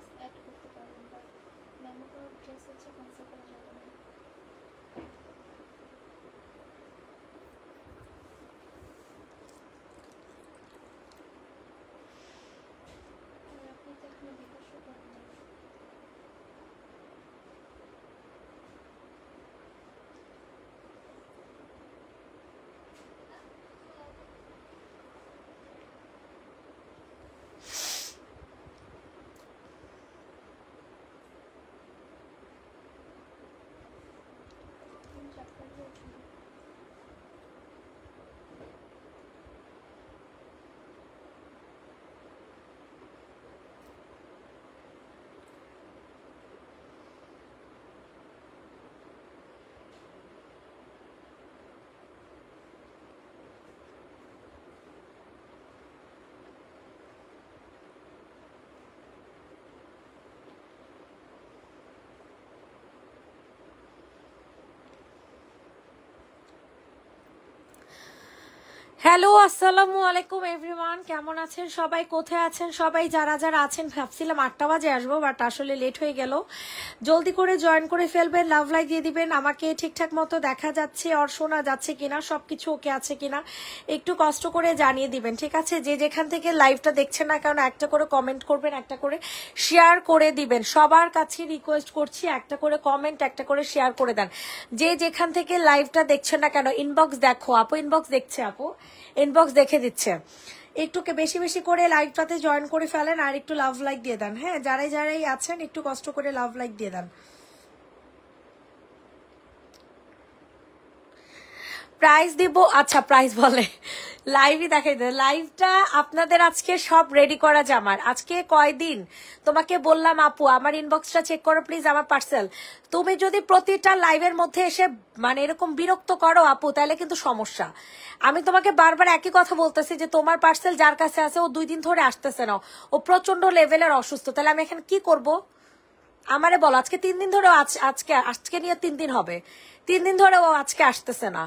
Dress add করতে পারবেন বা ম্যামো করা ড্রেস হচ্ছে ক্যান্সেল করা Thank you. হ্যালো আসসালামু আলাইকুম এভরিওয়ান কেমন আছেন সবাই কোথায় আছেন সবাই যারা যারা আছেন ভাবছিলাম আটটা বাজে আসবো বাট আসলে লেট হয়ে গেল জলদি করে জয়েন করে ফেলবেন লাভ লাইক দিয়ে দিবেন আমাকে ঠিকঠাক মতো দেখা যাচ্ছে আর শোনা যাচ্ছে কিনা সব কিছু ওকে আছে কিনা একটু কষ্ট করে জানিয়ে দিবেন ঠিক আছে যে যেখান থেকে লাইভটা দেখছেন না কারণ একটা করে কমেন্ট করবেন একটা করে শেয়ার করে দিবেন সবার কাছে রিকোয়েস্ট করছি একটা করে কমেন্ট একটা করে শেয়ার করে দেন যে যেখান থেকে লাইভটা দেখছেন না কেন ইনবক্স দেখো আপু ইনবক্স দেখছে আপু ইনবক্স দেখে দিচ্ছে একটুকে বেশি বেশি করে লাইকটাতে জয়েন করে ফেলেন আর একটু লাভ লাইক দিয়ে দেন হ্যাঁ যারাই যারাই আছেন একটু কষ্ট করে লাভ লাইক দিয়ে দেন প্রাইস দিব আচ্ছা প্রাইস বলে লাইভই দেখাই দেবে লাইভটা আপনাদের আজকে সব রেডি করা আমার আজকে কয়দিন তোমাকে বললাম আপু আমার ইনবক্সটা চেক করো প্লিজ আমার পার্সেল তুমি যদি প্রতিটা লাইভের মধ্যে এসে মানে এরকম বিরক্ত করো আপু তাহলে কিন্তু সমস্যা আমি তোমাকে বারবার একই কথা বলতেছি যে তোমার পার্সেল যার কাছে আছে ও দুই দিন ধরে আসতেছে না ও প্রচন্ড লেভেলের অসুস্থ তাহলে আমি এখানে কি করব আমারে বলো আজকে তিন দিন ধরে আজকে আজকে নিয়ে তিন দিন হবে তিন দিন ধরে ও আজকে আসতেছে না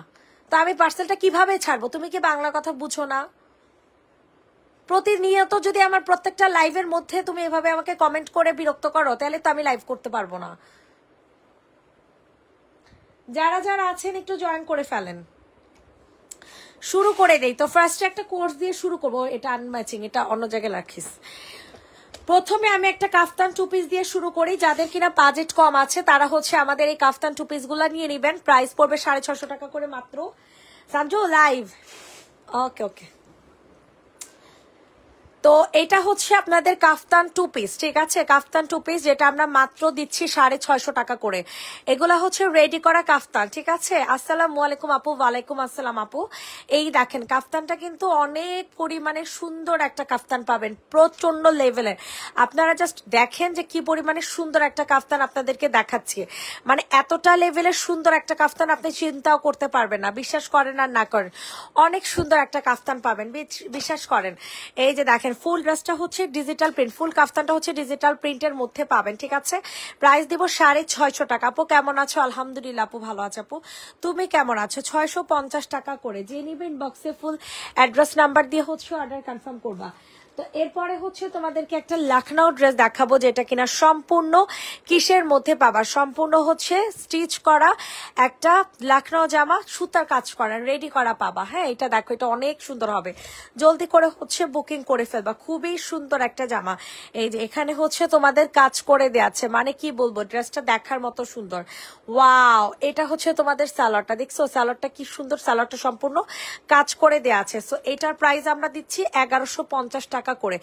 তা আমি পার্সেলটা কিভাবে ছাড়বো তুমি কি বাংলা কথা বুঝো না প্রতিনিয়ত যদি আমার প্রত্যেকটা লাইভের মধ্যে তুমি এভাবে আমাকে কমেন্ট করে বিরক্ত করো তাহলে তো আমি লাইভ করতে পারবো না যারা যারা আছেন একটু জয়েন করে ফেলেন শুরু করে দেই তো ফার্স্টে একটা কোর্স দিয়ে শুরু করবো এটা আনম্যাচিং এটা অন্য জায়গায় রাখিস প্রথমে আমি একটা কাফতান টু পিস দিয়ে শুরু করি যাদের কিনা বাজেট কম আছে তারা হচ্ছে আমাদের এই কাফতান টু পিস গুলা নিয়ে নেবেন প্রাইস পড়বে সাড়ে ছশো টাকা করে মাত্র সাঞ্জু লাইভ ওকে ওকে তো এটা হচ্ছে আপনাদের কাফতান টু পিস ঠিক আছে কাফতান টু পিস যেটা আমরা মাত্র দিচ্ছি সাড়ে ছয়শো টাকা করে এগুলা হচ্ছে রেডি করা কাফতান ঠিক আছে আসসালাম আলাইকুম আপু ওয়ালাইকুম আসসালাম আপু এই দেখেন কাফতানটা কিন্তু অনেক পরিমাণে সুন্দর একটা কাফতান পাবেন প্রচন্ড লেভেলের আপনারা জাস্ট দেখেন যে কি পরিমাণে সুন্দর একটা কাফতান আপনাদেরকে দেখাচ্ছি মানে এতটা লেভেলের সুন্দর একটা কাফতান আপনি চিন্তাও করতে পারবেন না বিশ্বাস করেন আর না করেন অনেক সুন্দর একটা কাফতান পাবেন বিশ্বাস করেন এই যে দেখেন দেখেন ফুল ড্রেসটা হচ্ছে ডিজিটাল প্রিন্ট ফুল কাফতানটা হচ্ছে ডিজিটাল প্রিন্টের মধ্যে পাবেন ঠিক আছে প্রাইস দিব সাড়ে ছয়শো টাকা আপু কেমন আছো আলহামদুলিল্লাহ আপু ভালো আছে আপু তুমি কেমন আছো ছয়শো পঞ্চাশ টাকা করে যে নিবেন বক্সে ফুল অ্যাড্রেস নাম্বার দিয়ে হচ্ছে অর্ডার কনফার্ম করবা তো এরপরে হচ্ছে তোমাদেরকে একটা লাখনাউ ড্রেস দেখাবো যেটা কিনা সম্পূর্ণ কিসের মধ্যে পাবা সম্পূর্ণ হচ্ছে স্টিচ করা একটা লাখনাউ জামা সুতার কাজ করা রেডি করা পাবা হ্যাঁ এটা দেখো এটা অনেক সুন্দর হবে জলদি করে হচ্ছে বুকিং করে ফেলবা খুবই সুন্দর একটা জামা এই যে এখানে হচ্ছে তোমাদের কাজ করে দেয়াচ্ছে মানে কি বলবো ড্রেসটা দেখার মতো সুন্দর ওয়াও এটা হচ্ছে তোমাদের স্যালাডটা দেখছো স্যালাডটা কি সুন্দর স্যালাডটা সম্পূর্ণ কাজ করে দেয়া আছে সো এটার প্রাইস আমরা দিচ্ছি এগারোশো টাকা টাকা করে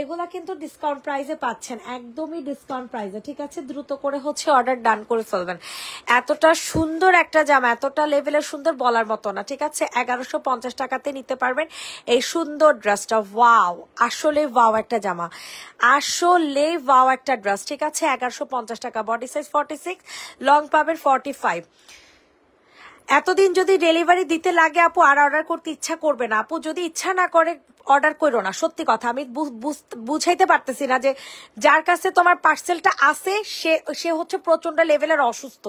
এগুলা কিন্তু ডিসকাউন্ট প্রাইসে পাচ্ছেন একদমই ডিসকাউন্ট প্রাইসে ঠিক আছে দ্রুত করে হচ্ছে অর্ডার ডান করে ফেলবেন এতটা সুন্দর একটা জামা এতটা লেভেলের সুন্দর বলার মতো না ঠিক আছে এগারোশো পঞ্চাশ টাকাতে নিতে পারবেন এই সুন্দর ড্রেসটা ওয়াও আসলে ওয়াও একটা জামা আসলে ওয়াও একটা ড্রেস ঠিক আছে এগারোশো পঞ্চাশ টাকা body size forty six long পাবেন ফর্টি ফাইভ এতদিন যদি ডেলিভারি দিতে লাগে আপু আর অর্ডার করতে ইচ্ছা করবে না আপু যদি ইচ্ছা না করে অর্ডার করো না সত্যি কথা আমি বুঝাইতে পারতেছি না যে যার কাছে তোমার পার্সেলটা আছে সে সে হচ্ছে প্রচন্ড লেভেলের অসুস্থ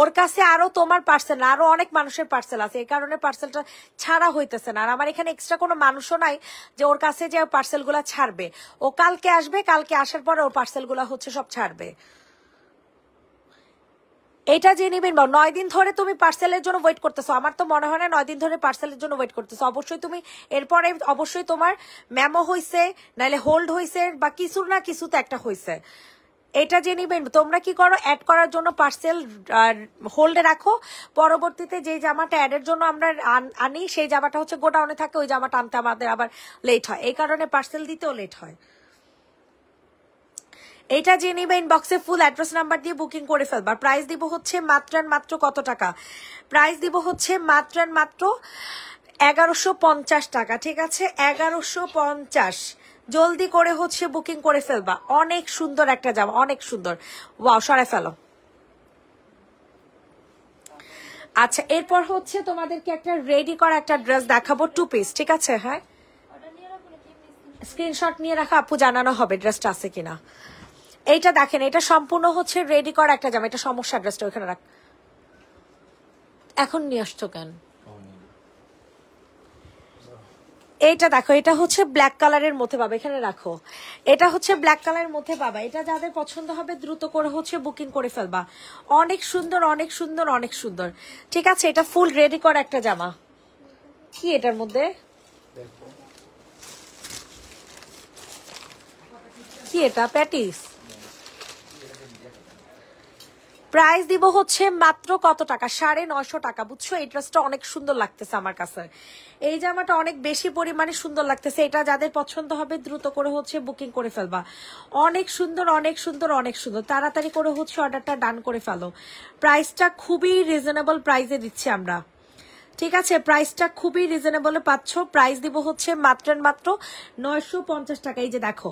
ওর কাছে আরো তোমার পার্সেল না আরো অনেক মানুষের পার্সেল আছে এই কারণে পার্সেলটা ছাড়া হইতেছে না আর আমার এখানে এক্সট্রা কোনো মানুষও নাই যে ওর কাছে যে পার্সেলগুলা ছাড়বে ও কালকে আসবে কালকে আসার পরে ওর পার্সেলগুলা হচ্ছে সব ছাড়বে এটা জেনে নিবেন নয় দিন ধরে তুমি পার্সেলের জন্য ওয়েট করতেছো আমার তো মনে হয় না নয় দিন ধরে পার্সেলের জন্য ওয়েট করতেছো অবশ্যই তুমি এরপরে অবশ্যই তোমার ম্যামো হয়েছে নাহলে হোল্ড হয়েছে বা কিছু না কিছু তো একটা হয়েছে এটা যে নিবেন তোমরা কি করো অ্যাড করার জন্য পার্সেল হোল্ডে রাখো পরবর্তীতে যে জামাটা অ্যাডের জন্য আমরা আনি সেই জামাটা হচ্ছে গোডাউনে থাকে ওই জামাটা আনতে আমাদের আবার লেট হয় এই কারণে পার্সেল দিতেও লেট হয় এটা জেনে নিবে ইনবক্সে ফুল অ্যাড্রেস নাম্বার দিয়ে বুকিং করে ফেলবা প্রাইস দিব হচ্ছে মাত্রান মাত্র কত টাকা প্রাইস দিব হচ্ছে মাত্রান মাত্র এগারোশো পঞ্চাশ টাকা ঠিক আছে এগারোশো পঞ্চাশ জলদি করে হচ্ছে বুকিং করে ফেলবা অনেক সুন্দর একটা জামা অনেক সুন্দর ওয়াও সরে ফেলো আচ্ছা এরপর হচ্ছে তোমাদেরকে একটা রেডি করা একটা ড্রেস দেখাবো টু পিস ঠিক আছে হ্যাঁ স্ক্রিনশট নিয়ে রাখা আপু জানানো হবে ড্রেসটা আছে কিনা এইটা দেখেন এটা সম্পূর্ণ হচ্ছে রেডি করা একটা জামা এটা সমস্যা ড্রেসটা ওইখানে রাখ এখন নিয়ে আসছো কেন এইটা দেখো এটা হচ্ছে ব্ল্যাক কালারের মধ্যে পাবা এখানে রাখো এটা হচ্ছে ব্ল্যাক কালারের মধ্যে পাবা এটা যাদের পছন্দ হবে দ্রুত করে হচ্ছে বুকিং করে ফেলবা অনেক সুন্দর অনেক সুন্দর অনেক সুন্দর ঠিক আছে এটা ফুল রেডি করা একটা জামা কি এটার মধ্যে কি এটা প্যাটিস প্রাইস দিব হচ্ছে মাত্র কত টাকা সাড়ে নয়শো টাকা বুঝছো এই ড্রেসটা অনেক সুন্দর লাগতেছে আমার কাছে এই জামাটা অনেক বেশি পরিমাণে সুন্দর লাগতেছে এটা যাদের পছন্দ হবে দ্রুত করে হচ্ছে বুকিং করে ফেলবা অনেক সুন্দর অনেক সুন্দর অনেক সুন্দর তাড়াতাড়ি করে হচ্ছে অর্ডারটা ডান করে ফেলো প্রাইসটা খুবই রিজনেবল প্রাইসে দিচ্ছি আমরা ঠিক আছে প্রাইসটা খুবই রিজনেবল পাচ্ছ প্রাইস দিব হচ্ছে মাত্র মাত্র নয়শো পঞ্চাশ টাকা এই যে দেখো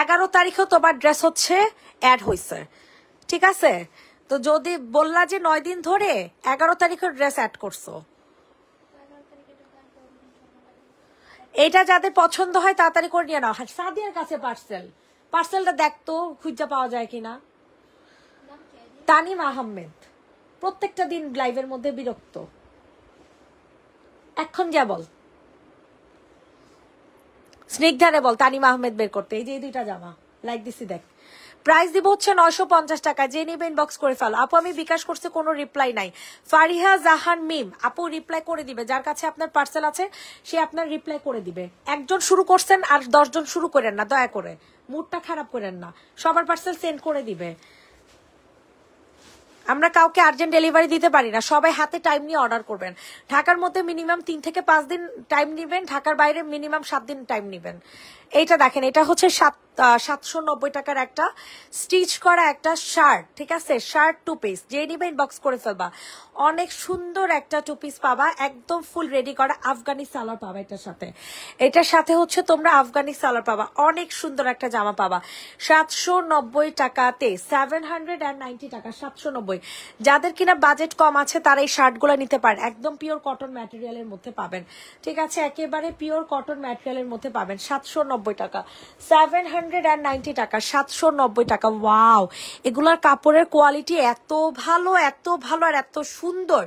এগারো তারিখে তোমার ড্রেস হচ্ছে অ্যাড হয়েছে ঠিক আছে তো যদি বললা যে নয় দিন ধরে এগারো তারিখের ড্রেস অ্যাড করছো এটা যাদের পছন্দ হয় তাড়াতাড়ি করে নিয়ে নাও হ্যাঁ, সাদিয়ার কাছে পার্সেল পার্সেলটা দেখতো খুঁজা পাওয়া যায় কিনা তানিম আহমেদ প্রত্যেকটা দিন লাইভের মধ্যে বিরক্ত এখন যা বল স্নিগ্ধারে বল তানিম আহমেদ বের করতে এই যে দুইটা জামা লাইক দিছি দেখ প্রাইস দিব হচ্ছে নয়শো পঞ্চাশ টাকা যে নিবে ইনবক্স করে ফেলো আপু আমি বিকাশ করছে কোনো রিপ্লাই নাই ফারিহা জাহান মিম আপু রিপ্লাই করে দিবে যার কাছে আপনার পার্সেল আছে সে আপনার রিপ্লাই করে দিবে একজন শুরু করছেন আর দশজন শুরু করেন না দয়া করে মুডটা খারাপ করেন না সবার পার্সেল সেন্ড করে দিবে আমরা কাউকে আর্জেন্ট ডেলিভারি দিতে পারি না সবাই হাতে টাইম নিয়ে অর্ডার করবেন ঢাকার মধ্যে মিনিমাম তিন থেকে পাঁচ দিন টাইম নেবেন ঢাকার বাইরে মিনিমাম সাত দিন টাইম নেবেন এটা দেখেন এটা হচ্ছে সাত সাতশো নব্বই টাকার একটা স্টিচ করা একটা শার্ট ঠিক আছে শার্ট টু পিস যে নিবে ইনবক্স করে ফেলবা অনেক সুন্দর একটা টু পিস পাবা একদম ফুল রেডি করা আফগানি সালার পাবা এটার সাথে এটার সাথে হচ্ছে তোমরা আফগানি সালার পাবা অনেক সুন্দর একটা জামা পাবা সাতশো নব্বই টাকাতে সেভেন হান্ড্রেড অ্যান্ড নাইনটি টাকা সাতশো নব্বই যাদের কিনা বাজেট কম আছে তারা এই শার্টগুলো নিতে পারেন একদম পিওর কটন ম্যাটেরিয়ালের মধ্যে পাবেন ঠিক আছে একেবারে পিওর কটন ম্যাটেরিয়ালের মধ্যে পাবেন সাতশো নব্বই নব্বই টাকা সেভেন হান্ড্রেড অ্যান্ড নাইনটি টাকা সাতশো নব্বই টাকা ওয়াও এগুলার কাপড়ের কোয়ালিটি এত ভালো এত ভালো আর এত সুন্দর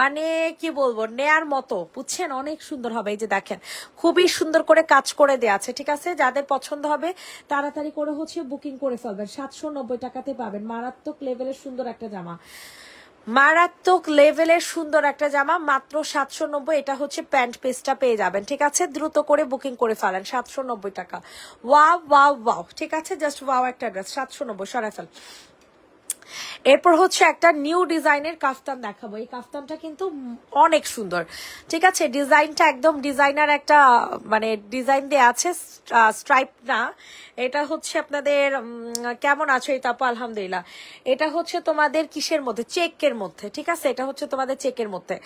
মানে কি বলবো নেয়ার মতো বুঝছেন অনেক সুন্দর হবে এই যে দেখেন খুবই সুন্দর করে কাজ করে দেওয়া আছে ঠিক আছে যাদের পছন্দ হবে তাড়াতাড়ি করে হচ্ছে বুকিং করে ফেলবেন সাতশো নব্বই টাকাতে পাবেন মারাত্মক লেভেলের সুন্দর একটা জামা মারাত্মক লেভেলের সুন্দর একটা জামা মাত্র সাতশো নব্বই এটা হচ্ছে প্যান্ট পিসটা পেয়ে যাবেন ঠিক আছে দ্রুত করে বুকিং করে ফেলেন সাতশো নব্বই টাকা ওয়াও ওয়াও ওয়াও ঠিক আছে জাস্ট ওয়াও একটা ড্রেস সাতশো নব্বই সরাসাল এরপর হচ্ছে একটা নিউ ডিজাইনের কাফতান দেখাবো এই কাফতানটা কিন্তু অনেক সুন্দর ঠিক আছে ডিজাইনটা একদম ডিজাইনার একটা মানে ডিজাইন দিয়ে আছে স্ট্রাইপ না এটা হচ্ছে আপনাদের কেমন আছো এই তাপ আলহামদুলিল্লাহ এটা হচ্ছে তোমাদের কিসের মধ্যে চেকের মধ্যে ঠিক আছে এটা হচ্ছে তোমাদের চেকের মধ্যে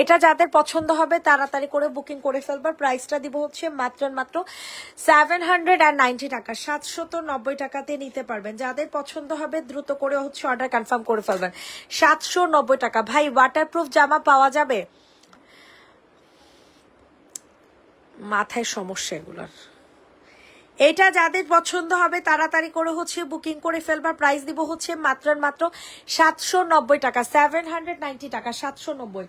এটা যাদের পছন্দ হবে তাড়াতাড়ি করে বুকিং করে ফেলবার প্রাইসটা দিব হচ্ছে মাত্র মাত্র সেভেন হান্ড্রেড টাকা সাতশত নব্বই টাকাতে নিতে পারবেন যাদের পছন্দ হবে দ্রুত করে হচ্ছে অর্ডার কনফার্ম করে ফেলবেন সাতশো টাকা ভাই ওয়াটারপ্রুফ জামা পাওয়া যাবে মাথায় সমস্যা এগুলার এটা যাদের পছন্দ হবে তাড়াতাড়ি করে হচ্ছে বুকিং করে ফেলবার প্রাইস দিব হচ্ছে মাত্র মাত্র সাতশো নব্বই টাকা সেভেন হান্ড্রেড নাইনটি টাকা সাতশো নব্বই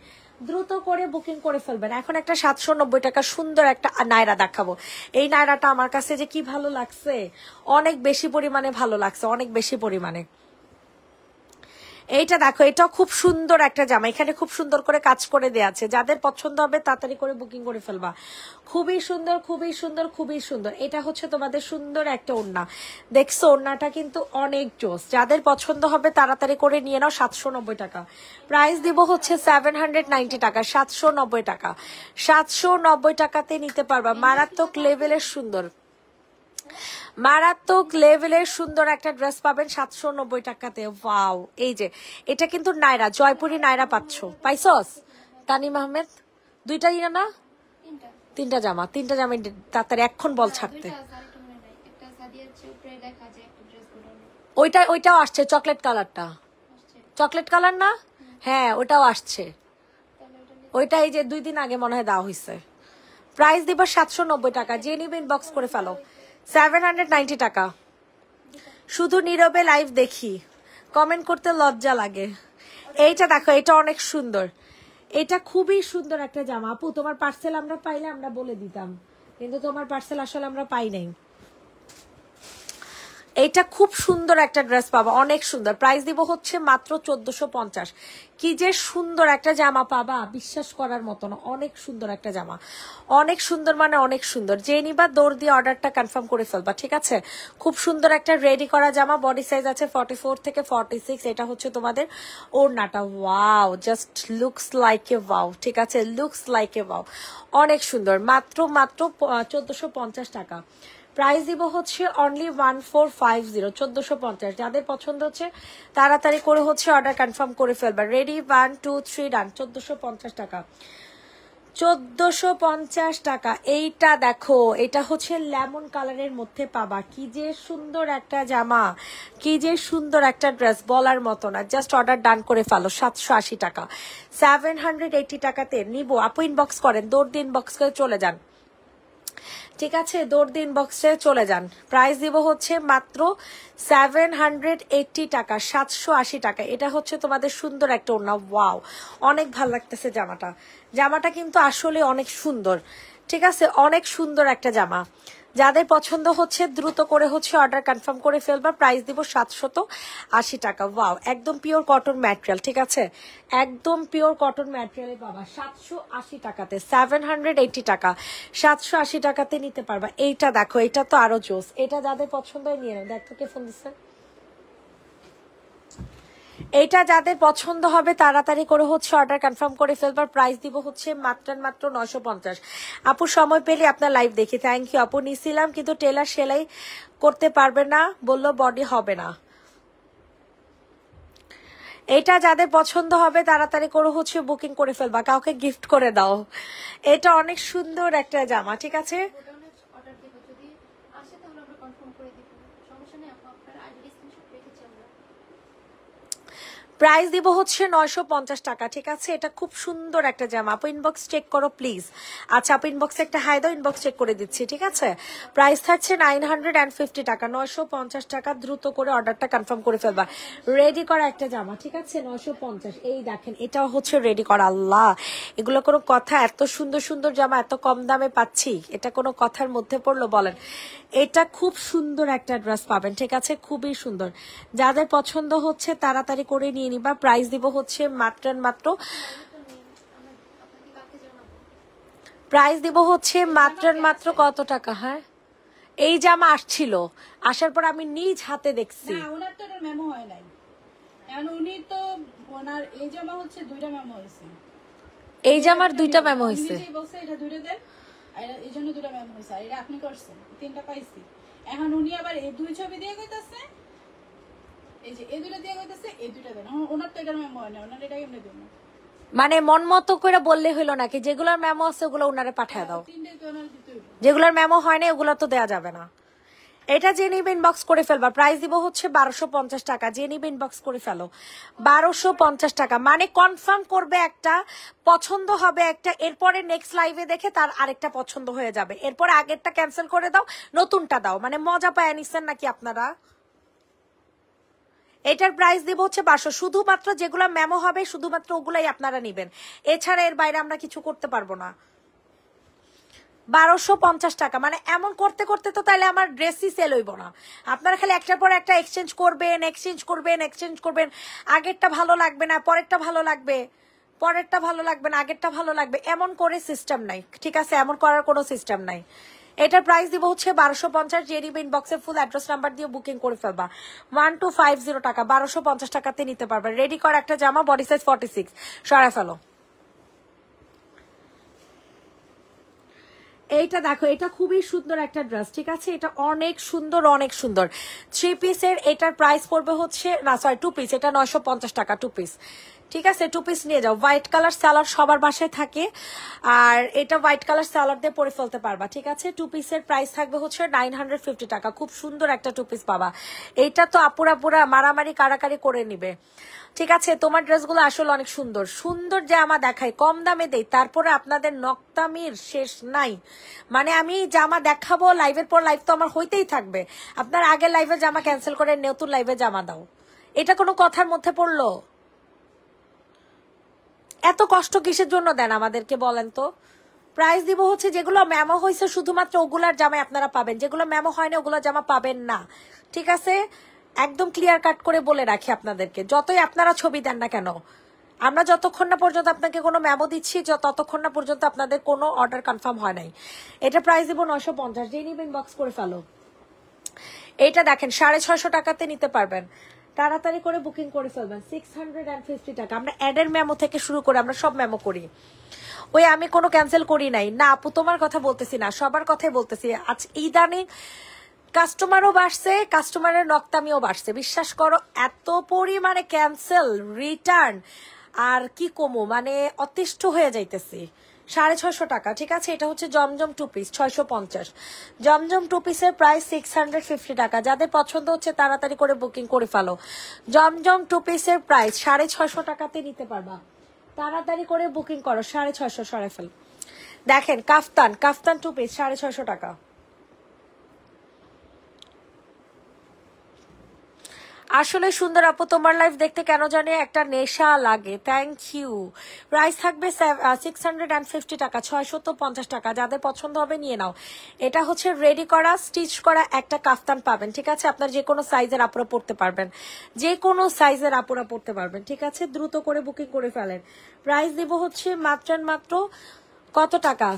দ্রুত করে বুকিং করে ফেলবেন এখন একটা সাতশো নব্বই টাকা সুন্দর একটা নায়রা দেখাবো এই নায়রাটা আমার কাছে যে কি ভালো লাগছে অনেক বেশি পরিমাণে ভালো লাগছে অনেক বেশি পরিমাণে এইটা দেখো এটাও খুব সুন্দর একটা জামা এখানে খুব সুন্দর করে কাজ করে দেওয়া আছে যাদের পছন্দ হবে তাড়াতাড়ি করে বুকিং করে ফেলবা খুবই সুন্দর খুবই সুন্দর খুবই সুন্দর এটা হচ্ছে তোমাদের সুন্দর একটা ওড়না দেখছো ওড়নাটা কিন্তু অনেক জোস যাদের পছন্দ হবে তাড়াতাড়ি করে নিয়ে নাও সাতশো নব্বই টাকা প্রাইস দিব হচ্ছে সেভেন হান্ড্রেড টাকা সাতশো নব্বই টাকা সাতশো নব্বই টাকাতে নিতে পারবা মারাত্মক লেভেলের সুন্দর মারাত্মক লেভেলের সুন্দর একটা ড্রেস পাবেন সাতশো নব্বই টাকাতে ওয়াও এই যে এটা কিন্তু নাইরা জয়পুরি নাইরা পাচ্ছ পাইসস তানিম আহমেদ দুইটা ইয়া না তিনটা জামা তিনটা জামা তাড়াতাড়ি এক্ষণ বল ছাড়তে ওইটা ওইটাও আসছে চকলেট কালারটা চকলেট কালার না হ্যাঁ ওটাও আসছে ওইটা এই যে দুই দিন আগে মনে হয় দেওয়া হয়েছে প্রাইস দিব সাতশো নব্বই টাকা যে নিবে ইনবক্স করে ফেলো সেভেন হান্ড্রেড নাইনটি টাকা শুধু নীরবে লাইভ দেখি কমেন্ট করতে লজ্জা লাগে এইটা দেখো এটা অনেক সুন্দর এটা খুবই সুন্দর একটা জামা আপু তোমার পার্সেল আমরা পাইলে আমরা বলে দিতাম কিন্তু তোমার পার্সেল আসলে আমরা পাই নাই এটা খুব সুন্দর একটা ড্রেস পাবা অনেক সুন্দর প্রাইস দিব হচ্ছে মাত্র চোদ্দশো পঞ্চাশ কি যে সুন্দর একটা জামা পাবা বিশ্বাস করার মতো না অনেক সুন্দর একটা জামা অনেক সুন্দর মানে অনেক সুন্দর যে নিবা দৌড় দিয়ে অর্ডারটা কনফার্ম করে ফেলবা ঠিক আছে খুব সুন্দর একটা রেডি করা জামা বডি সাইজ আছে ফর্টি ফোর থেকে ফর্টি সিক্স এটা হচ্ছে তোমাদের ওড়নাটা wow just looks like a wow ঠিক আছে লুকস লাইক এ ওয়াও অনেক সুন্দর মাত্র মাত্র চোদ্দশো পঞ্চাশ টাকা প্রাইস দিব হচ্ছে only one four five zero চোদ্দোশো পঞ্চাশ যাদের পছন্দ হচ্ছে তাড়াতাড়ি করে হচ্ছে অর্ডার কনফার্ম করে ফেলবার ready one two three done চোদ্দোশো পঞ্চাশ টাকা চোদ্দশো পঞ্চাশ টাকা এইটা দেখো এটা হচ্ছে লেমন কালারের মধ্যে পাবা কি যে সুন্দর একটা জামা কি যে সুন্দর একটা ড্রেস বলার মতো না জাস্ট অর্ডার ডান করে ফেলো সাতশো আশি টাকা সেভেন হান্ড্রেড এইটি টাকাতে নিবো আপ ইনবক্স করেন দৌড় দিয়ে ইনবক্স করে চলে যান ঠিক আছে দিন বক্সে চলে যান প্রাইস দিব হচ্ছে মাত্র সেভেন হান্ড্রেড এইটটি টাকা সাতশো আশি টাকা এটা হচ্ছে তোমাদের সুন্দর একটা ওনা ওয়াও অনেক ভাল লাগতেছে জামাটা জামাটা কিন্তু আসলে অনেক সুন্দর ঠিক আছে অনেক সুন্দর একটা জামা যাদের পছন্দ হচ্ছে দ্রুত করে হচ্ছে অর্ডার কনফার্ম করে ফেলবা প্রাইস দিব সাতশত আশি টাকা ওয়াও একদম পিওর কটন ম্যাটেরিয়াল ঠিক আছে একদম পিওর কটন ম্যাটেরিয়ালে পাবা সাতশো আশি টাকাতে সেভেন হান্ড্রেড এইটি টাকা সাতশো আশি টাকাতে নিতে পারবা এইটা দেখো এটা তো আরো জোস এটা যাদের পছন্দ নিয়ে নেবে দেখো কে ফোন দিচ্ছে এটা যাদের পছন্দ হবে তাড়াতাড়ি করে হচ্ছে অর্ডার কনফার্ম করে ফেলবার প্রাইস দিব হচ্ছে মাত্রান মাত্র নশো পঞ্চাশ আপু সময় পেলে আপনার লাইভ দেখি থ্যাংক ইউ আপু নিছিলাম কিন্তু টেলার সেলাই করতে পারবে না বললো বডি হবে না এটা যাদের পছন্দ হবে তাড়াতাড়ি করে হচ্ছে বুকিং করে ফেলবা কাউকে গিফট করে দাও এটা অনেক সুন্দর একটা জামা ঠিক আছে প্রাইস দিব হচ্ছে নয়শো পঞ্চাশ টাকা ঠিক আছে এটা খুব সুন্দর একটা জামা আপ ইনবক্স চেক করো প্লিজ আচ্ছা আপ ইনবক্সে একটা হাই দাও ইনবক্স চেক করে দিচ্ছি ঠিক আছে প্রাইস থাকছে নাইন হান্ড্রেড অ্যান্ড ফিফটি টাকা নয়শো পঞ্চাশ টাকা দ্রুত করে অর্ডারটা কনফার্ম করে ফেলবা রেডি করা একটা জামা ঠিক আছে নয়শো পঞ্চাশ এই দেখেন এটাও হচ্ছে রেডি করা আল্লাহ এগুলো কোনো কথা এত সুন্দর সুন্দর জামা এত কম দামে পাচ্ছি এটা কোনো কথার মধ্যে পড়লো বলেন এটা খুব সুন্দর একটা ড্রেস পাবেন ঠিক আছে খুবই সুন্দর যাদের পছন্দ হচ্ছে তাড়াতাড়ি করে নিয়ে নিবা প্রাইস দিব হচ্ছে মাত্র মাত্র প্রাইস দিব হচ্ছে মাত্র মাত্র কত টাকা হ্যাঁ এই জামা আসছিল আসার পর আমি নিজ হাতে দেখছি এই দুইটা হয়েছে এই জামার দুইটা ম্যামো হয়েছে এই জন্য ম্যাম হয়েছে এটা আপনি করছেন তিনটা পাইছি এখন উনি আবার এই দুই ছবি দিয়ে এই যে এই দুটো দিয়ে এই দুটা দেন ওনার তো এটার ম্যাম হয় না ওনার এটা কেমনে মানে মন মতো করে বললে হইলো নাকি যেগুলোর ম্যামো আছে ওগুলো ওনারে পাঠিয়ে হ্যাঁ, দাও যেগুলোর ম্যামো হয় না ওগুলো তো দেয়া যাবে না এটা জেনি বিন বক্স করে ফেলবা প্রাইস দিব হচ্ছে বারোশো পঞ্চাশ টাকা জেনি বিন বক্স করে ফেলো বারোশো পঞ্চাশ টাকা মানে কনফার্ম করবে একটা পছন্দ হবে একটা এরপরে নেক্সট লাইভে দেখে তার আরেকটা পছন্দ হয়ে যাবে এরপরে আগেরটা ক্যান্সেল করে দাও নতুনটা দাও মানে মজা পায় নিচ্ছেন নাকি আপনারা এটার প্রাইস দেব হচ্ছে বারশো শুধুমাত্র যেগুলো মেমো হবে শুধুমাত্র ওগুলাই আপনারা নেবেন এছাড়া এর বাইরে আমরা কিছু করতে পারবো না বারোশো পঞ্চাশ টাকা মানে এমন করতে করতে তো তাহলে আমার ড্রেসই সেল হইব না আপনারা খালি একটার পর একটা এক্সচেঞ্জ করবেন এক্সচেঞ্জ করবেন এক্সচেঞ্জ করবেন আগেরটা ভালো লাগবে না পরেরটা ভালো লাগবে পরেরটা ভালো লাগবে না আগেরটা ভালো লাগবে এমন করে সিস্টেম নাই ঠিক আছে এমন করার কোনো সিস্টেম নাই এটার প্রাইস দিব হচ্ছে বারোশো পঞ্চাশ জেরি ইনবক্সে ফুল অ্যাড্রেস নাম্বার দিয়ে বুকিং করে ফেলবা ওয়ান টু ফাইভ জিরো টাকা বারোশো পঞ্চাশ টাকাতে নিতে পারবে রেডি কর একটা জামা বডি সাইজ ফর্টি সিক্স সরা ফেলো এইটা দেখো এটা খুবই সুন্দর একটা ড্রেস ঠিক আছে এটা অনেক সুন্দর অনেক সুন্দর থ্রি পিসের এটার প্রাইস পড়বে হচ্ছে না সরি টু পিস এটা নয়শো টাকা টু পিস ঠিক আছে টু পিস নিয়ে যাও হোয়াইট কালার স্যালাড সবার বাসায় থাকে আর এটা হোয়াইট কালার স্যালাড দিয়ে পরে ফেলতে পারবা ঠিক আছে টু পিসের প্রাইস থাকবে হচ্ছে নাইন টাকা খুব সুন্দর একটা টু পিস পাবা এইটা তো আপুরা পুরা মারামারি কাড়াকাড়ি করে নিবে ঠিক আছে তোমার ড্রেসগুলো আসলে অনেক সুন্দর সুন্দর যে জামা দেখায় কম দামে দেয় তারপরে আপনাদের নক্তামির শেষ নাই মানে আমি জামা দেখাবো লাইভের পর লাইভ তো আমার হইতেই থাকবে আপনার আগের লাইভে জামা ক্যান্সেল করে নতুন লাইভে জামা দাও এটা কোনো কথার মধ্যে পড়লো এত কষ্ট কিসের জন্য দেন আমাদেরকে বলেন তো প্রাইস দিব হচ্ছে যেগুলো ম্যামো হয়েছে শুধুমাত্র ওগুলার জামা আপনারা পাবেন যেগুলো ম্যামো হয় না ওগুলো জামা পাবেন না ঠিক আছে একদম ক্লিয়ার কাট করে বলে রাখি আপনাদেরকে যতই আপনারা ছবি দেন না কেন আমরা যতক্ষণ না পর্যন্ত আপনাকে কোনো ম্যামো দিচ্ছি ততক্ষণ না পর্যন্ত আপনাদের কোনো অর্ডার কনফার্ম হয় নাই এটা প্রাইস দিব নশো পঞ্চাশ যেই বক্স করে ফেলো এটা দেখেন সাড়ে ছয়শো টাকাতে নিতে পারবেন তাড়াতাড়ি করে বুকিং করে ফেলবেন সিক্স হান্ড্রেড অ্যান্ড ফিফটি টাকা আমরা অ্যাডের ম্যামো থেকে শুরু করে আমরা সব ম্যামো করি ওই আমি কোনো ক্যান্সেল করি নাই না আপু তোমার কথা বলতেছি না সবার কথাই বলতেছি আজ ইদানিং কাস্টমারও বাড়ছে কাস্টমারের নকতামিও বাড়ছে বিশ্বাস করো এত পরিমাণে ক্যান্সেল রিটার্ন আর কি কমো মানে অতিষ্ঠ হয়ে যাইতেছি সাড়ে ছয়শো টাকা ঠিক আছে এটা হচ্ছে জমজম টু পিস ছয়শো পঞ্চাশ জমজম টু পিসের প্রাইস সিক্স হান্ড্রেড ফিফটি টাকা যাদের পছন্দ হচ্ছে তাড়াতাড়ি করে বুকিং করে ফেলো জমজম টু পিসের প্রাইস সাড়ে ছয়শো টাকাতে নিতে পারবা তাড়াতাড়ি করে বুকিং করো সাড়ে ছয়শো সরে ফেল দেখেন কাফতান কাফতান টু পিস সাড়ে ছয়শো টাকা আসলে সুন্দর আপু তোমার লাইফ দেখতে কেন জানে একটা নেশা লাগে থ্যাংক ইউ প্রাইস থাকবে সিক্স হান্ড্রেড অ্যান্ড ফিফটি টাকা ছয়শো পঞ্চাশ টাকা যাদের পছন্দ হবে নিয়ে নাও এটা হচ্ছে রেডি করা স্টিচ করা একটা কাফতান পাবেন ঠিক আছে আপনার যে কোনো সাইজের আপুরা পড়তে পারবেন যে কোনো সাইজের আপুরা পড়তে পারবেন ঠিক আছে দ্রুত করে বুকিং করে ফেলেন প্রাইস দিব হচ্ছে মাত্র মাত্র কত টাকা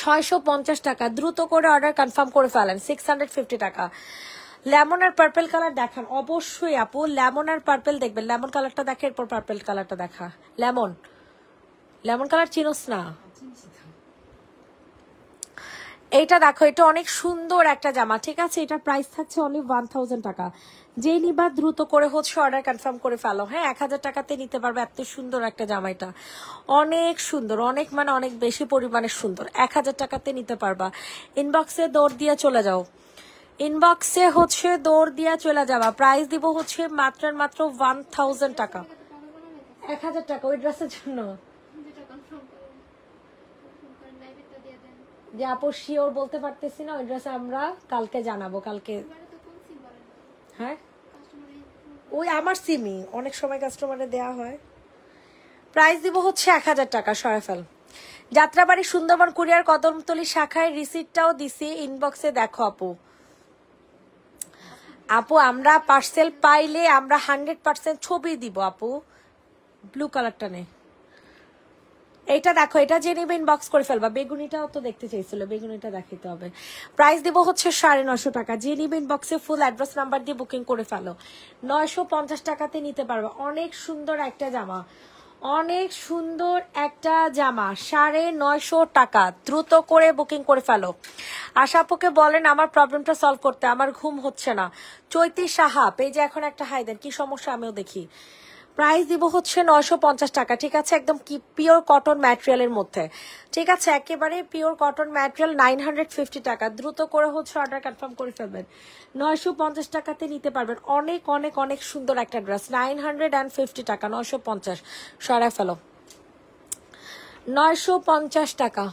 ছয়শো টাকা দ্রুত করে অর্ডার কনফার্ম করে ফেলেন সিক্স টাকা লেমন আর পার্পেল কালার দেখান অবশ্যই আপু লেমন আর পার্পেল দেখবেন লেমন কালারটা দেখে এরপর পার্পেল কালারটা দেখা লেমন লেমন কালার চিনোস না এইটা দেখো এটা অনেক সুন্দর একটা জামা ঠিক আছে এটা প্রাইস থাকছে অনলি ওয়ান থাউজেন্ড টাকা যেই নিবা দ্রুত করে হচ্ছে অর্ডার কনফার্ম করে ফেলো হ্যাঁ এক হাজার টাকাতে নিতে পারবে এত সুন্দর একটা জামা এটা অনেক সুন্দর অনেক মানে অনেক বেশি পরিমাণে সুন্দর এক হাজার টাকাতে নিতে পারবা ইনবক্সে দৌড় দিয়ে চলে যাও ইনবক্সে হচ্ছে দৌড় দিয়া চলে যাবা প্রাইস দিব হচ্ছে মাত্রার মাত্র ওয়ান থাউজেন্ড টাকা এক হাজার টাকা ওই ড্রেসের জন্য যে আপু শিওর বলতে পারতেছি না ওই ড্রেস আমরা কালকে জানাবো কালকে হ্যাঁ ওই আমার সিমি অনেক সময় কাস্টমারে দেয়া হয় প্রাইস দিব হচ্ছে এক হাজার টাকা সরাফেল যাত্রাবাড়ি সুন্দরবন কুরিয়ার কদমতলি শাখায় রিসিপ্টটাও দিছি ইনবক্সে দেখো আপু আপু আমরা পার্সেল পাইলে আমরা হান্ড্রেড পার্সেন্ট ছবি দিব আপু ব্লু কালারটা নে এটা দেখো এটা যে নেবেন বক্স করে ফেলবা বেগুনিটাও তো দেখতে চাইছিল বেগুনিটা দেখাতে হবে প্রাইস দিব হচ্ছে সাড়ে নশো টাকা যে নেবেন বক্সে ফুল অ্যাড্রেস নাম্বার দিয়ে বুকিং করে ফেলো নয়শো পঞ্চাশ টাকাতে নিতে পারবা অনেক সুন্দর একটা জামা অনেক সুন্দর একটা জামা সাড়ে নয়শো টাকা দ্রুত করে বুকিং করে ফেলো আশাপুকে বলেন আমার প্রবলেমটা সলভ করতে আমার ঘুম হচ্ছে না চৈতি সাহা পেজে এখন একটা হাই দেন কি সমস্যা আমিও দেখি প্রাইস দিব হচ্ছে নয়শো পঞ্চাশ টাকা ঠিক আছে একদম কি পিওর কটন ম্যাটেরিয়ালের মধ্যে ঠিক আছে একেবারে pure cotton material nine hundred fifty টাকা দ্রুত করে হচ্ছে অর্ডার কনফার্ম করে ফেলবেন নয়শো পঞ্চাশ টাকাতে নিতে পারবেন অনেক অনেক অনেক সুন্দর একটা dress nine hundred and fifty টাকা নয়শো পঞ্চাশ সরা ফেলো নয়শো পঞ্চাশ টাকা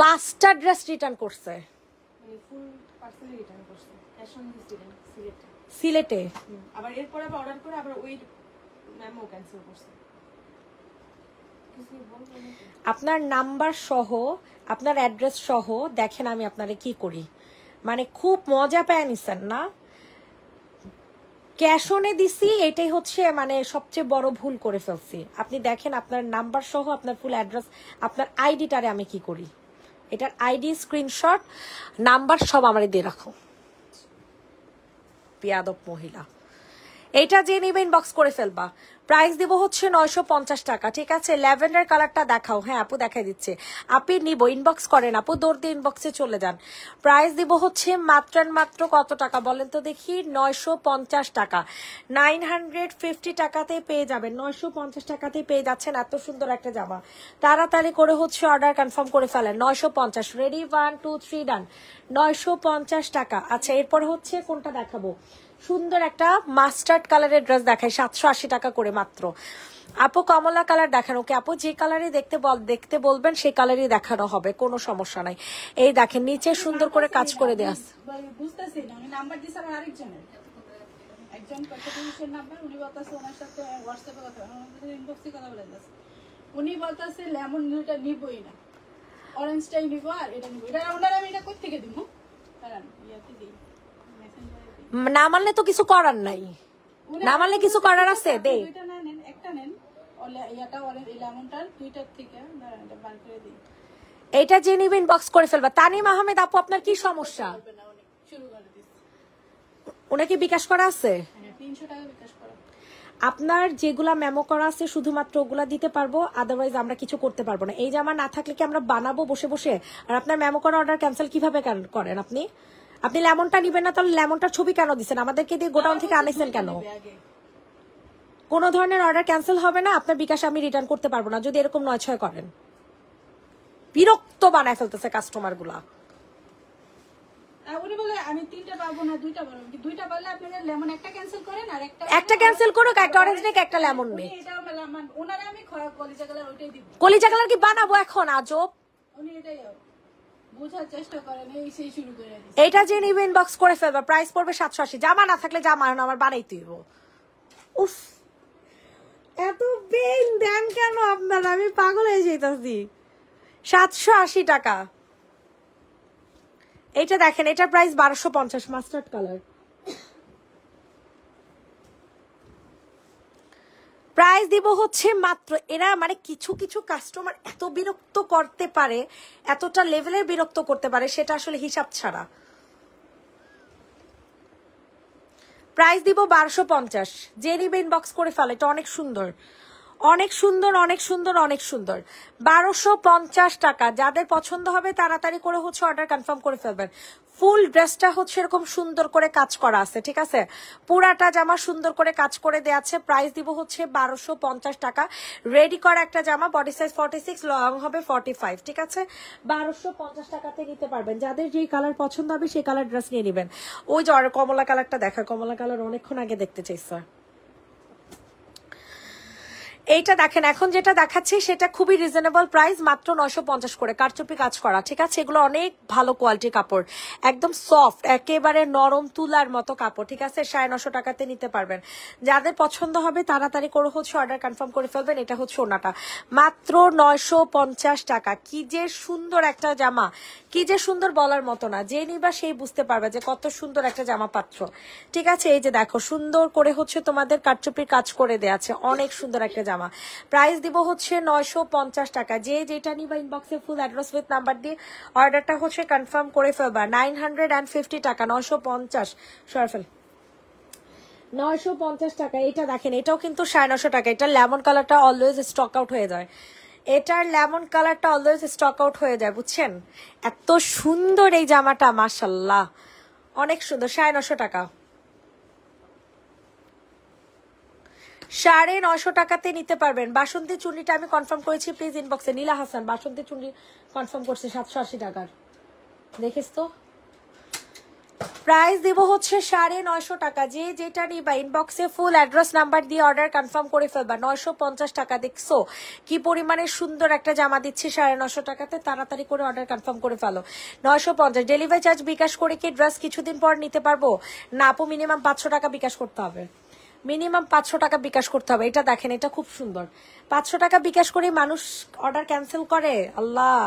পাঁচটা ড্রেস রিটার্ন করছে রিটার্ন মানে করছে সিলেটে আবার এরপর আবার অর্ডার করে আবার ওই ম্যামও ক্যান্সেল করছে আপনার নাম্বার সহ আপনার অ্যাড্রেস সহ দেখেন আমি আপনারে কি করি মানে খুব মজা পায় নিছেন না ক্যাশনে দিছি এটাই হচ্ছে মানে সবচেয়ে বড় ভুল করে ফেলছি আপনি দেখেন আপনার নাম্বার সহ আপনার ফুল অ্যাড্রেস আপনার আইডিটারে আমি কি করি এটার আইডি স্ক্রিনশট নাম্বার সব আমার দিয়ে রাখো Piado Pójila. এটা যে নিবে ইনবক্স করে ফেলবা প্রাইস দিব হচ্ছে নয়শো পঞ্চাশ টাকা ঠিক আছে ল্যাভেন্ডার কালারটা দেখাও হ্যাঁ আপু দেখাই দিচ্ছে আপনি নিব ইনবক্স করেন আপু দৌড় দিয়ে ইনবক্সে চলে যান প্রাইস দিব হচ্ছে মাত্র মাত্র কত টাকা বলেন তো দেখি নয়শো পঞ্চাশ টাকা নাইন হান্ড্রেড ফিফটি টাকাতে পেয়ে যাবেন নয়শো পঞ্চাশ টাকাতে পেয়ে যাচ্ছেন এত সুন্দর একটা জামা তাড়াতাড়ি করে হচ্ছে অর্ডার কনফার্ম করে ফেলেন নয়শো পঞ্চাশ ready one two three done নয়শো পঞ্চাশ টাকা আচ্ছা এরপর হচ্ছে কোনটা দেখাবো সুন্দর একটা মাস্টার্ড কালারের ড্রেস দেখায় সাতশো আশি টাকা করে মাত্র আপু কমলা কালার দেখানো ওকে আপু যে কালারই দেখতে দেখতে বলবেন সেই কালারই দেখানো হবে কোনো সমস্যা নাই এই দেখেন নিচে সুন্দর করে কাজ করে দেওয়া আছে উনি বলতেছে লেমন নিবই না অরেঞ্জটাই আর এটা এটা ওনারা আমি এটা কোথেকে দিব কারণ ইয়াতে দিই না মানলে তো কিছু করার নাই না মানলে কিছু করার আছে দে এটা জেনে বিন বক্স করে ফেলবা তানিম আহমেদ আপু আপনার কি সমস্যা ওনাকে বিকাশ করা আছে হ্যাঁ, আপনার যেগুলা মেমো করা আছে শুধুমাত্র ওগুলা দিতে পারবো আদারওয়াইজ আমরা কিছু করতে পারবো না এই জামা না থাকলে কি আমরা বানাবো বসে বসে আর আপনার মেমো করা অর্ডার ক্যান্সেল কিভাবে করেন আপনি আপনি লেমনটা নিবেন না তাহলে লেমনটার ছবি কেন দিচ্ছেন আমাদেরকে দিয়ে গোডাউন থেকে আনেছেন কেন কোনো ধরনের অর্ডার ক্যান্সেল হবে না আপনার বিকাশ আমি রিটার্ন করতে পারবো না যদি এরকম নয় ছয় করেন বিরক্ত বানায় ফেলতেছে কাস্টমার গুলা একটা ক্যান্সেল একটা অরেঞ্জ একটা লেমন কলিজা কালার কি বানাবো এখন আজব এটা যে নিবে ইনবক্স করে ফেলবে প্রাইস পড়বে সাতশো আশি জামা না থাকলে জামা না আমার বানাইতে হইব উফ এত বেইন দেন কেন আপনারা আমি পাগল হয়ে যেতেছি সাতশো আশি টাকা এটা দেখেন এটার প্রাইস বারোশো পঞ্চাশ মাস্টার্ড কালার প্রাইস দিব হচ্ছে মাত্র এরা মানে কিছু কিছু কাস্টমার এত বিরক্ত করতে পারে এতটা লেভেলের বিরক্ত করতে পারে সেটা আসলে হিসাব ছাড়া প্রাইস দিব বারোশো পঞ্চাশ যে নিবে বক্স করে ফেলে এটা অনেক সুন্দর অনেক সুন্দর অনেক সুন্দর অনেক সুন্দর বারোশো পঞ্চাশ টাকা যাদের পছন্দ হবে তাড়াতাড়ি করে হচ্ছে অর্ডার কনফার্ম করে ফেলবেন ফুল ড্রেসটা হচ্ছে এরকম সুন্দর করে কাজ করা আছে ঠিক আছে পুরাটা জামা সুন্দর করে কাজ করে দেওয়া আছে প্রাইস দিব হচ্ছে বারোশো পঞ্চাশ টাকা রেডি করা একটা জামা body size forty six long হবে ফর্টি ফাইভ ঠিক আছে বারোশো পঞ্চাশ টাকাতে নিতে পারবেন যাদের যেই কালার পছন্দ হবে সেই কালার ড্রেস নিয়ে নেবেন ওই যে কমলা কালারটা দেখা কমলা কালার অনেকক্ষণ আগে দেখতে চাইছে এইটা দেখেন এখন যেটা দেখাচ্ছি সেটা খুবই রিজনেবল প্রাইস মাত্র নয়শো পঞ্চাশ করে কারচুপি কাজ করা ঠিক আছে এগুলো অনেক ভালো কোয়ালিটির কাপড় একদম সফট একেবারে নরম তুলার মতো কাপড় ঠিক আছে সাড়ে নশো টাকাতে নিতে পারবেন যাদের পছন্দ হবে তাড়াতাড়ি করে হচ্ছে অর্ডার কনফার্ম করে ফেলবেন এটা হচ্ছে ওনাটা মাত্র নয়শো পঞ্চাশ টাকা কি যে সুন্দর একটা জামা কি যে সুন্দর বলার মতো না যে নিবা সেই বুঝতে পারবে যে কত সুন্দর একটা জামা পাত্র ঠিক আছে এই যে দেখো সুন্দর করে হচ্ছে তোমাদের কারচুপির কাজ করে দেওয়া আছে অনেক সুন্দর একটা জামা জামা প্রাইস দিব হচ্ছে নয়শো পঞ্চাশ টাকা যে যেটা নিবা ইনবক্সে ফুল অ্যাড্রেস উইথ নাম্বার দিয়ে অর্ডারটা হচ্ছে কনফার্ম করে ফেলবা নাইন হান্ড্রেড অ্যান্ড ফিফটি টাকা নয়শো পঞ্চাশ সরফেল নয়শো পঞ্চাশ টাকা এটা দেখেন এটাও কিন্তু সাড়ে নশো টাকা এটা লেমন কালারটা অলওয়েজ স্টক আউট হয়ে যায় এটার লেমন কালারটা অলওয়েজ স্টক আউট হয়ে যায় বুঝছেন এত সুন্দর এই জামাটা মাসাল্লাহ অনেক সুন্দর সাড়ে নশো টাকা সাড়ে নশো টাকাতে নিতে পারবেন বাসন্তী চুন্নিটা আমি কনফার্ম করেছি প্লিজ ইনবক্সে নীলা হাসান বাসন্তী চুন্নি কনফার্ম করছে সাতশো আশি টাকার দেখিস তো প্রাইস দেব হচ্ছে সাড়ে নয়শো টাকা যে যেটা নিবা ইনবক্সে ফুল অ্যাড্রেস নাম্বার দিয়ে অর্ডার কনফার্ম করে ফেলবা নয়শো পঞ্চাশ টাকা দেখছো কি পরিমাণে সুন্দর একটা জামা দিচ্ছে সাড়ে নশো টাকাতে তাড়াতাড়ি করে অর্ডার কনফার্ম করে ফেলো নয়শো পঞ্চাশ ডেলিভারি চার্জ বিকাশ করে কি ড্রেস কিছুদিন পর নিতে পারবো না আপু মিনিমাম পাঁচশো টাকা বিকাশ করতে হবে মিনিমাম পাঁচশো টাকা বিকাশ করতে হবে এটা দেখেন এটা খুব সুন্দর পাঁচশো টাকা বিকাশ করে মানুষ অর্ডার ক্যান্সেল করে আল্লাহ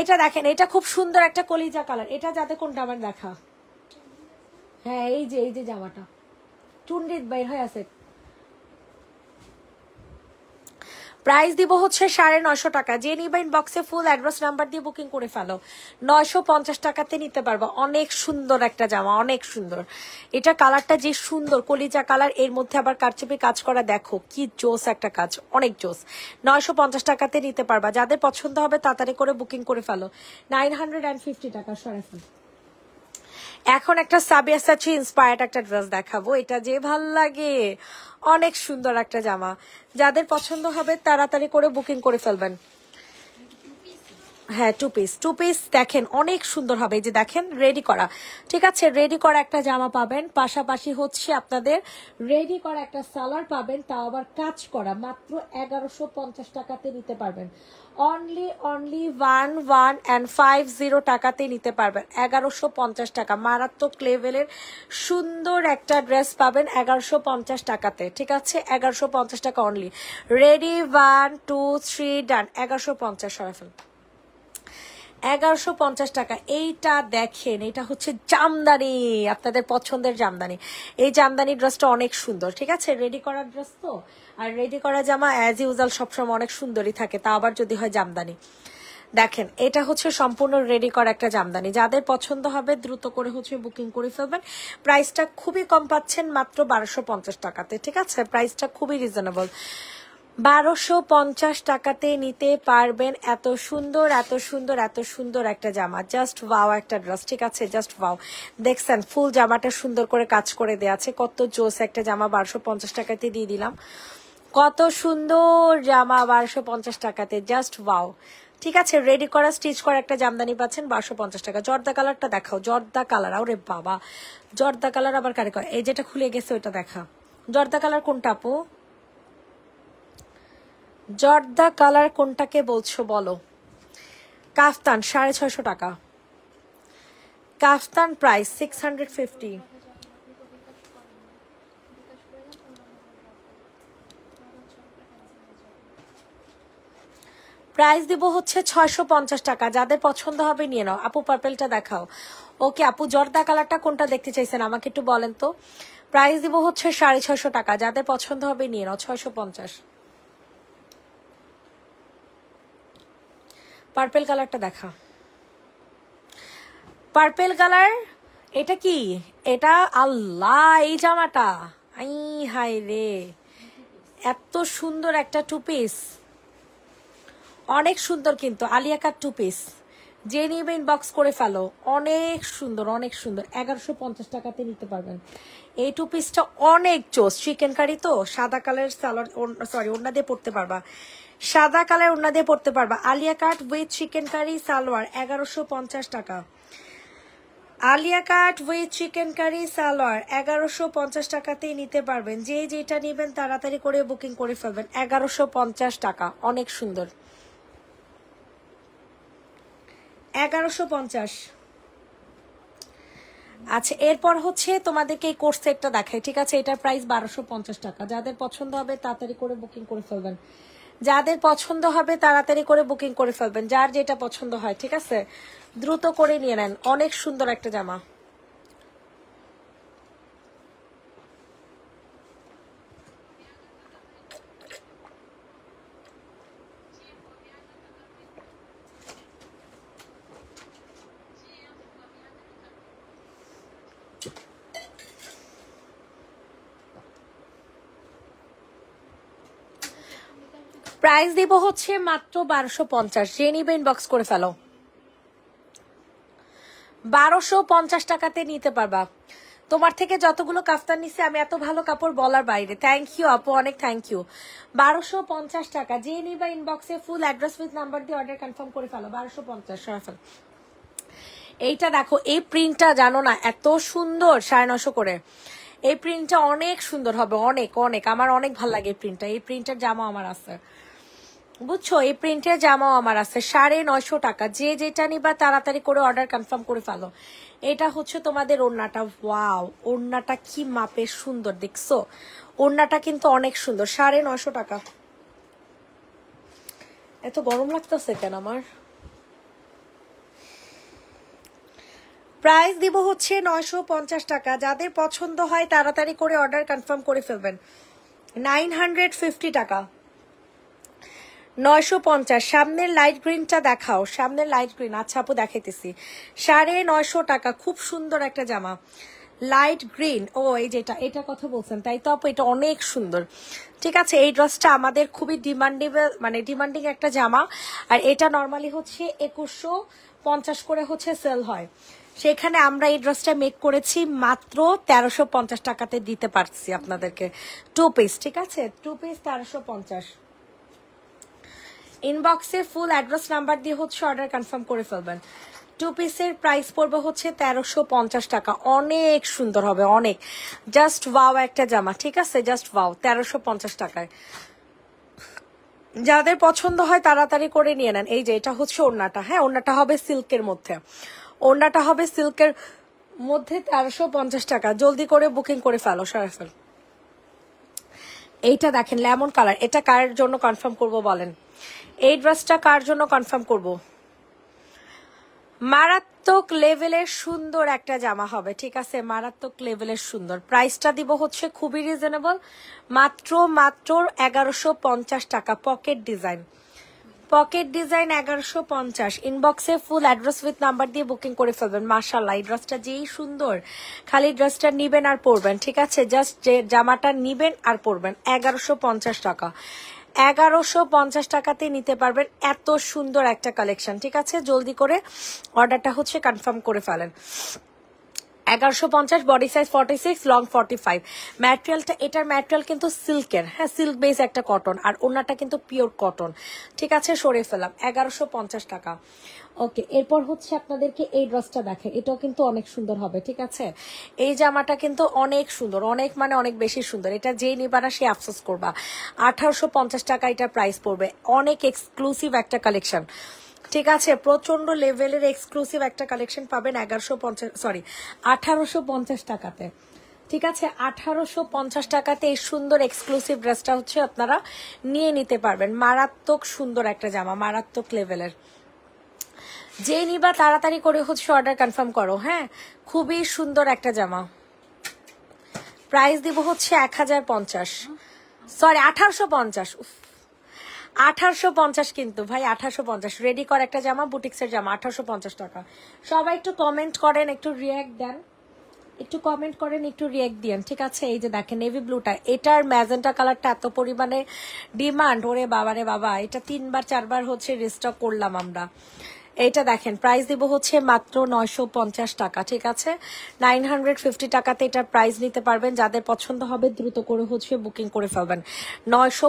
এটা দেখেন এটা খুব সুন্দর একটা কলিজা কালার এটা যাতে কোনটা আমার দেখা হ্যাঁ এই যে এই যে জামাটা চুন্ডিত বাইর হয়ে আছে প্রাইস দিব হচ্ছে সাড়ে নশো টাকা যে নিবা ইনবক্সে ফুল অ্যাড্রেস নাম্বার দিয়ে বুকিং করে ফেলো নয়শো পঞ্চাশ টাকাতে নিতে পারবো অনেক সুন্দর একটা জামা অনেক সুন্দর এটা কালারটা যে সুন্দর কলিজা কালার এর মধ্যে আবার কারচেপি কাজ করা দেখো কি জোস একটা কাজ অনেক জোস নয়শো পঞ্চাশ টাকাতে নিতে পারবা যাদের পছন্দ হবে তাড়াতাড়ি করে বুকিং করে ফেলো নাইন হান্ড্রেড অ্যান্ড ফিফটি টাকা সরাসরি এখন একটা সাবিয়া সাচি ইন্সপায়ার্ড একটা ড্রেস দেখাবো এটা যে ভাল লাগে অনেক সুন্দর একটা জামা যাদের পছন্দ হবে তাড়াতাড়ি করে বুকিং করে ফেলবেন হ্যাঁ টু পিস টু পিস দেখেন অনেক সুন্দর হবে যে দেখেন রেডি করা ঠিক আছে রেডি করা একটা জামা পাবেন পাশাপাশি হচ্ছে আপনাদের রেডি করা একটা সালার পাবেন তাও আবার কাজ করা মাত্র এগারোশো পঞ্চাশ টাকাতে নিতে পারবেন only only one one and five zero টাকাতে নিতে পারবেন এগারোশো পঞ্চাশ টাকা মারাত্মক লেভেলের সুন্দর একটা ড্রেস পাবেন এগারোশো পঞ্চাশ টাকাতে ঠিক আছে এগারোশো পঞ্চাশ টাকা only ready one two three done এগারোশো পঞ্চাশ সরাফেল এগারোশো পঞ্চাশ টাকা এইটা দেখেন এটা হচ্ছে জামদানি আপনাদের পছন্দের জামদানি এই জামদানি ড্রেসটা অনেক সুন্দর ঠিক আছে রেডি করার ড্রেস তো আর রেডি করা জামা অ্যাজ ইউজাল সবসময় অনেক সুন্দরই থাকে তা আবার যদি হয় জামদানি দেখেন এটা হচ্ছে সম্পূর্ণ রেডি করা একটা জামদানি যাদের পছন্দ হবে দ্রুত করে হচ্ছে বুকিং করে ফেলবেন প্রাইসটা খুবই কম পাচ্ছেন মাত্র বারোশো পঞ্চাশ টাকাতে ঠিক আছে প্রাইসটা খুবই রিজনেবল বারোশো পঞ্চাশ টাকাতে নিতে পারবেন এত সুন্দর এত সুন্দর এত সুন্দর একটা জামা জাস্ট ওয়াও একটা ড্রেস ঠিক আছে জাস্ট ওয়াও দেখছেন ফুল জামাটা সুন্দর করে কাজ করে দেওয়া আছে কত জোস একটা জামা বারোশো পঞ্চাশ টাকাতে দিয়ে দিলাম কত সুন্দর জামা বারোশো পঞ্চাশ টাকাতে জাস্ট ওয়াও ঠিক আছে রেডি করা স্টিচ করা একটা জামদানি পাচ্ছেন বারোশো পঞ্চাশ টাকা জর্দা কালারটা দেখাও জর্দা কালার আরে বাবা জর্দা কালার আবার কারে করে এই যেটা খুলে গেছে ওইটা দেখা জর্দা কালার কোনটা আপু জর্দা কালার কোনটাকে বলছো বলো কাফতান সাড়ে ছয়শো টাকা kaftan price six hundred fifty price দিব হচ্ছে ছয়শ পঞ্চাশ টাকা যাদের পছন্দ হবে নিয়ে নাও আপু পার্পেলটা দেখাও ওকে আপু জর্দা কালারটা কোনটা দেখতে চাইছেন আমাকে একটু বলেন তো প্রাইস দিব হচ্ছে সাড়ে ছয়শ টাকা যাদের পছন্দ হবে নিয়ে নাও ছয়শ পঞ্চাশ পার্পেল কালারটা দেখা পার্পেল কালার এটা কি এটা আল্লাহ এই জামাটা আই হাই রে এত সুন্দর একটা টু পিস অনেক সুন্দর কিন্তু আলিয়াকার টু পিস যে নিয়ে বক্স করে ফেলো অনেক সুন্দর অনেক সুন্দর এগারোশো পঞ্চাশ টাকাতে নিতে পারবেন এই টু পিসটা অনেক চোস চিকেন কারি তো সাদা কালার সালোয়ার সরি ওনা দিয়ে পড়তে পারবা সাদা কালার ওনা দিয়ে পড়তে পারবা Alia cut with chikankari salwar এগারোশো পঞ্চাশ টাকা Alia cut with chikankari salwar এগারোশো পঞ্চাশ টাকাতেই নিতে পারবেন যে যেটা নেবেন তাড়াতাড়ি করে বুকিং করে ফেলবেন এগারোশো পঞ্চাশ টাকা অনেক সুন্দর এগারোশো পঞ্চাশ আচ্ছা এরপর হচ্ছে তোমাদেরকে এই কোর্স সেটটা দেখাই ঠিক আছে এটার প্রাইস বারোশো পঞ্চাশ টাকা যাদের পছন্দ হবে তাড়াতাড়ি করে বুকিং করে ফেলবেন যাদের পছন্দ হবে তাড়াতাড়ি করে বুকিং করে ফেলবেন যার যেটা পছন্দ হয় ঠিক আছে দ্রুত করে নিয়ে নেন অনেক সুন্দর একটা জামা প্রাইস দিব হচ্ছে মাত্র বারোশো পঞ্চাশ যে নিবে ইনবক্স করে ফেলো বারোশো পঞ্চাশ টাকাতে নিতে পারবা তোমার থেকে যতগুলো কাফতার নিছে আমি এত ভালো কাপড় বলার বাইরে থ্যাংক ইউ আপু অনেক থ্যাংক ইউ বারোশো পঞ্চাশ টাকা যে নিবা ইনবক্সে ফুল অ্যাড্রেস উইথ নাম্বার দিয়ে অর্ডার কনফার্ম করে ফেলো বারোশো পঞ্চাশ সরাফেল এইটা দেখো এই প্রিন্টটা জানো না এত সুন্দর সাড়ে নশো করে এই প্রিন্টটা অনেক সুন্দর হবে অনেক অনেক আমার অনেক ভাল লাগে এই প্রিন্টটা এই প্রিন্টের জামা আমার আছে বুঝছো এই প্রিন্টের জামাও আমার আছে সাড়ে নয়শো টাকা যে যেটা নিবা তাড়াতাড়ি করে অর্ডার কনফার্ম করে ফেলো এটা হচ্ছে তোমাদের ওড়নাটা ওয়াও ওড়নাটা কি মাপের সুন্দর দেখছো ওড়নাটা কিন্তু অনেক সুন্দর সাড়ে নয়শো টাকা এত গরম লাগতেছে কেন আমার প্রাইস দিব হচ্ছে নয়শো পঞ্চাশ টাকা যাদের পছন্দ হয় তাড়াতাড়ি করে অর্ডার কনফার্ম করে ফেলবেন নাইন হান্ড্রেড ফিফটি টাকা নয়শো পঞ্চাশ সামনের লাইট গ্রিনটা দেখাও সামনের লাইট গ্রিন আচ্ছা আপু দেখাইতেছি সাড়ে নয়শো টাকা খুব সুন্দর একটা জামা লাইট গ্রিন ও এই যেটা এটা কথা বলছেন তাই তো আপু এটা অনেক সুন্দর ঠিক আছে এই ড্রেসটা আমাদের খুবই ডিমান্ডেবল মানে ডিমান্ডিং একটা জামা আর এটা নর্মালি হচ্ছে একুশশো পঞ্চাশ করে হচ্ছে সেল হয় সেখানে আমরা এই ড্রেসটা মেক করেছি মাত্র তেরোশো পঞ্চাশ টাকাতে দিতে পারছি আপনাদেরকে টু পিস ঠিক আছে টু পিস তেরোশো পঞ্চাশ ইনবক্সে ফুল অ্যাড্রেস নাম্বার দিয়ে হচ্ছে অর্ডার কনফার্ম করে ফেলবেন টু পিসের প্রাইস পড়বে হচ্ছে তেরোশো পঞ্চাশ টাকা অনেক সুন্দর হবে অনেক জাস্ট ওয়াও একটা জামা ঠিক আছে জাস্ট ওয়াও তেরোশো পঞ্চাশ টাকায় যাদের পছন্দ হয় তাড়াতাড়ি করে নিয়ে নেন এই যে এটা হচ্ছে ওড়নাটা হ্যাঁ ওড়নাটা হবে সিল্কের মধ্যে ওড়নাটা হবে সিল্কের মধ্যে তেরোশো পঞ্চাশ টাকা জলদি করে বুকিং করে ফেলো সারা ফেল এইটা দেখেন লেমন কালার এটা কার জন্য কনফার্ম করব বলেন এই ড্রেসটা কার জন্য কনফার্ম করব মারাত্মক লেভেলের সুন্দর একটা জামা হবে ঠিক আছে মারাত্মক লেভেলের সুন্দর প্রাইসটা দিব হচ্ছে খুবই রিজনেবল মাত্র মাত্র এগারোশো পঞ্চাশ টাকা পকেট ডিজাইন পকেট ডিজাইন এগারোশো পঞ্চাশ ইনবক্সে ফুল অ্যাড্রেস উইথ নাম্বার দিয়ে বুকিং করে ফেলবেন মার্শাল্লাহ এই ড্রেসটা যেই সুন্দর খালি ড্রেসটা নিবেন আর পরবেন ঠিক আছে জাস্ট যে জামাটা নিবেন আর পরবেন এগারোশো পঞ্চাশ টাকা এগারোশো পঞ্চাশ টাকাতে নিতে পারবেন এত সুন্দর একটা কালেকশন ঠিক আছে জলদি করে অর্ডারটা হচ্ছে কনফার্ম করে ফেলেন এগারোশো পঞ্চাশ body size forty six long forty five ম্যাটেরিয়ালটা এটার ম্যাটেরিয়াল কিন্তু সিল্কের হ্যাঁ সিল্ক বেস একটা কটন আর ওনাটা কিন্তু পিওর কটন ঠিক আছে সরে ফেলাম এগারোশো পঞ্চাশ টাকা ওকে এরপর হচ্ছে আপনাদেরকে এই ড্রেসটা দেখে এটাও কিন্তু অনেক সুন্দর হবে ঠিক আছে এই জামাটা কিন্তু অনেক সুন্দর অনেক মানে অনেক বেশি সুন্দর এটা যেই নিবা না সে আফসোস করবা আঠারোশো পঞ্চাশ টাকা এটা প্রাইস পড়বে অনেক এক্সক্লুসিভ একটা কালেকশন ঠিক আছে প্রচন্ড লেভেলের এক্সক্লুসিভ একটা কালেকশন পাবেন এগারোশো পঞ্চাশ সরি আঠারোশো পঞ্চাশ টাকাতে ঠিক আছে আঠারোশো পঞ্চাশ টাকাতে এই সুন্দর এক্সক্লুসিভ ড্রেসটা হচ্ছে আপনারা নিয়ে নিতে পারবেন মারাত্মক সুন্দর একটা জামা মারাত্মক লেভেলের যে নিবা তাড়াতাড়ি করে হচ্ছে অর্ডার কনফার্ম করো হ্যাঁ খুবই সুন্দর একটা জামা প্রাইস দিব হচ্ছে এক হাজার পঞ্চাশ সরি আঠারোশো পঞ্চাশ আঠারোশো পঞ্চাশ কিন্তু ভাই আঠারোশো পঞ্চাশ রেডি কর একটা জামা বুটিক্সের জামা আঠারোশো পঞ্চাশ টাকা সবাই একটু কমেন্ট করেন একটু রিয়াক্ট দেন একটু কমেন্ট করেন একটু রিয়েক্ট দিয়ে ঠিক আছে এই যে দেখেন নেভি ব্লুটা এটার ম্যাজেন্টা কালারটা এত পরিমাণে ডিমান্ড ওরে বাবারে বাবা এটা তিনবার চারবার হচ্ছে রিস্টক করলাম আমরা এটা দেখেন প্রাইস দিব হচ্ছে মাত্র নয়শো টাকা ঠিক আছে নাইন টাকাতে এটার প্রাইস নিতে পারবেন যাদের পছন্দ হবে দ্রুত করে হচ্ছে বুকিং করে ফেলবেন নয়শো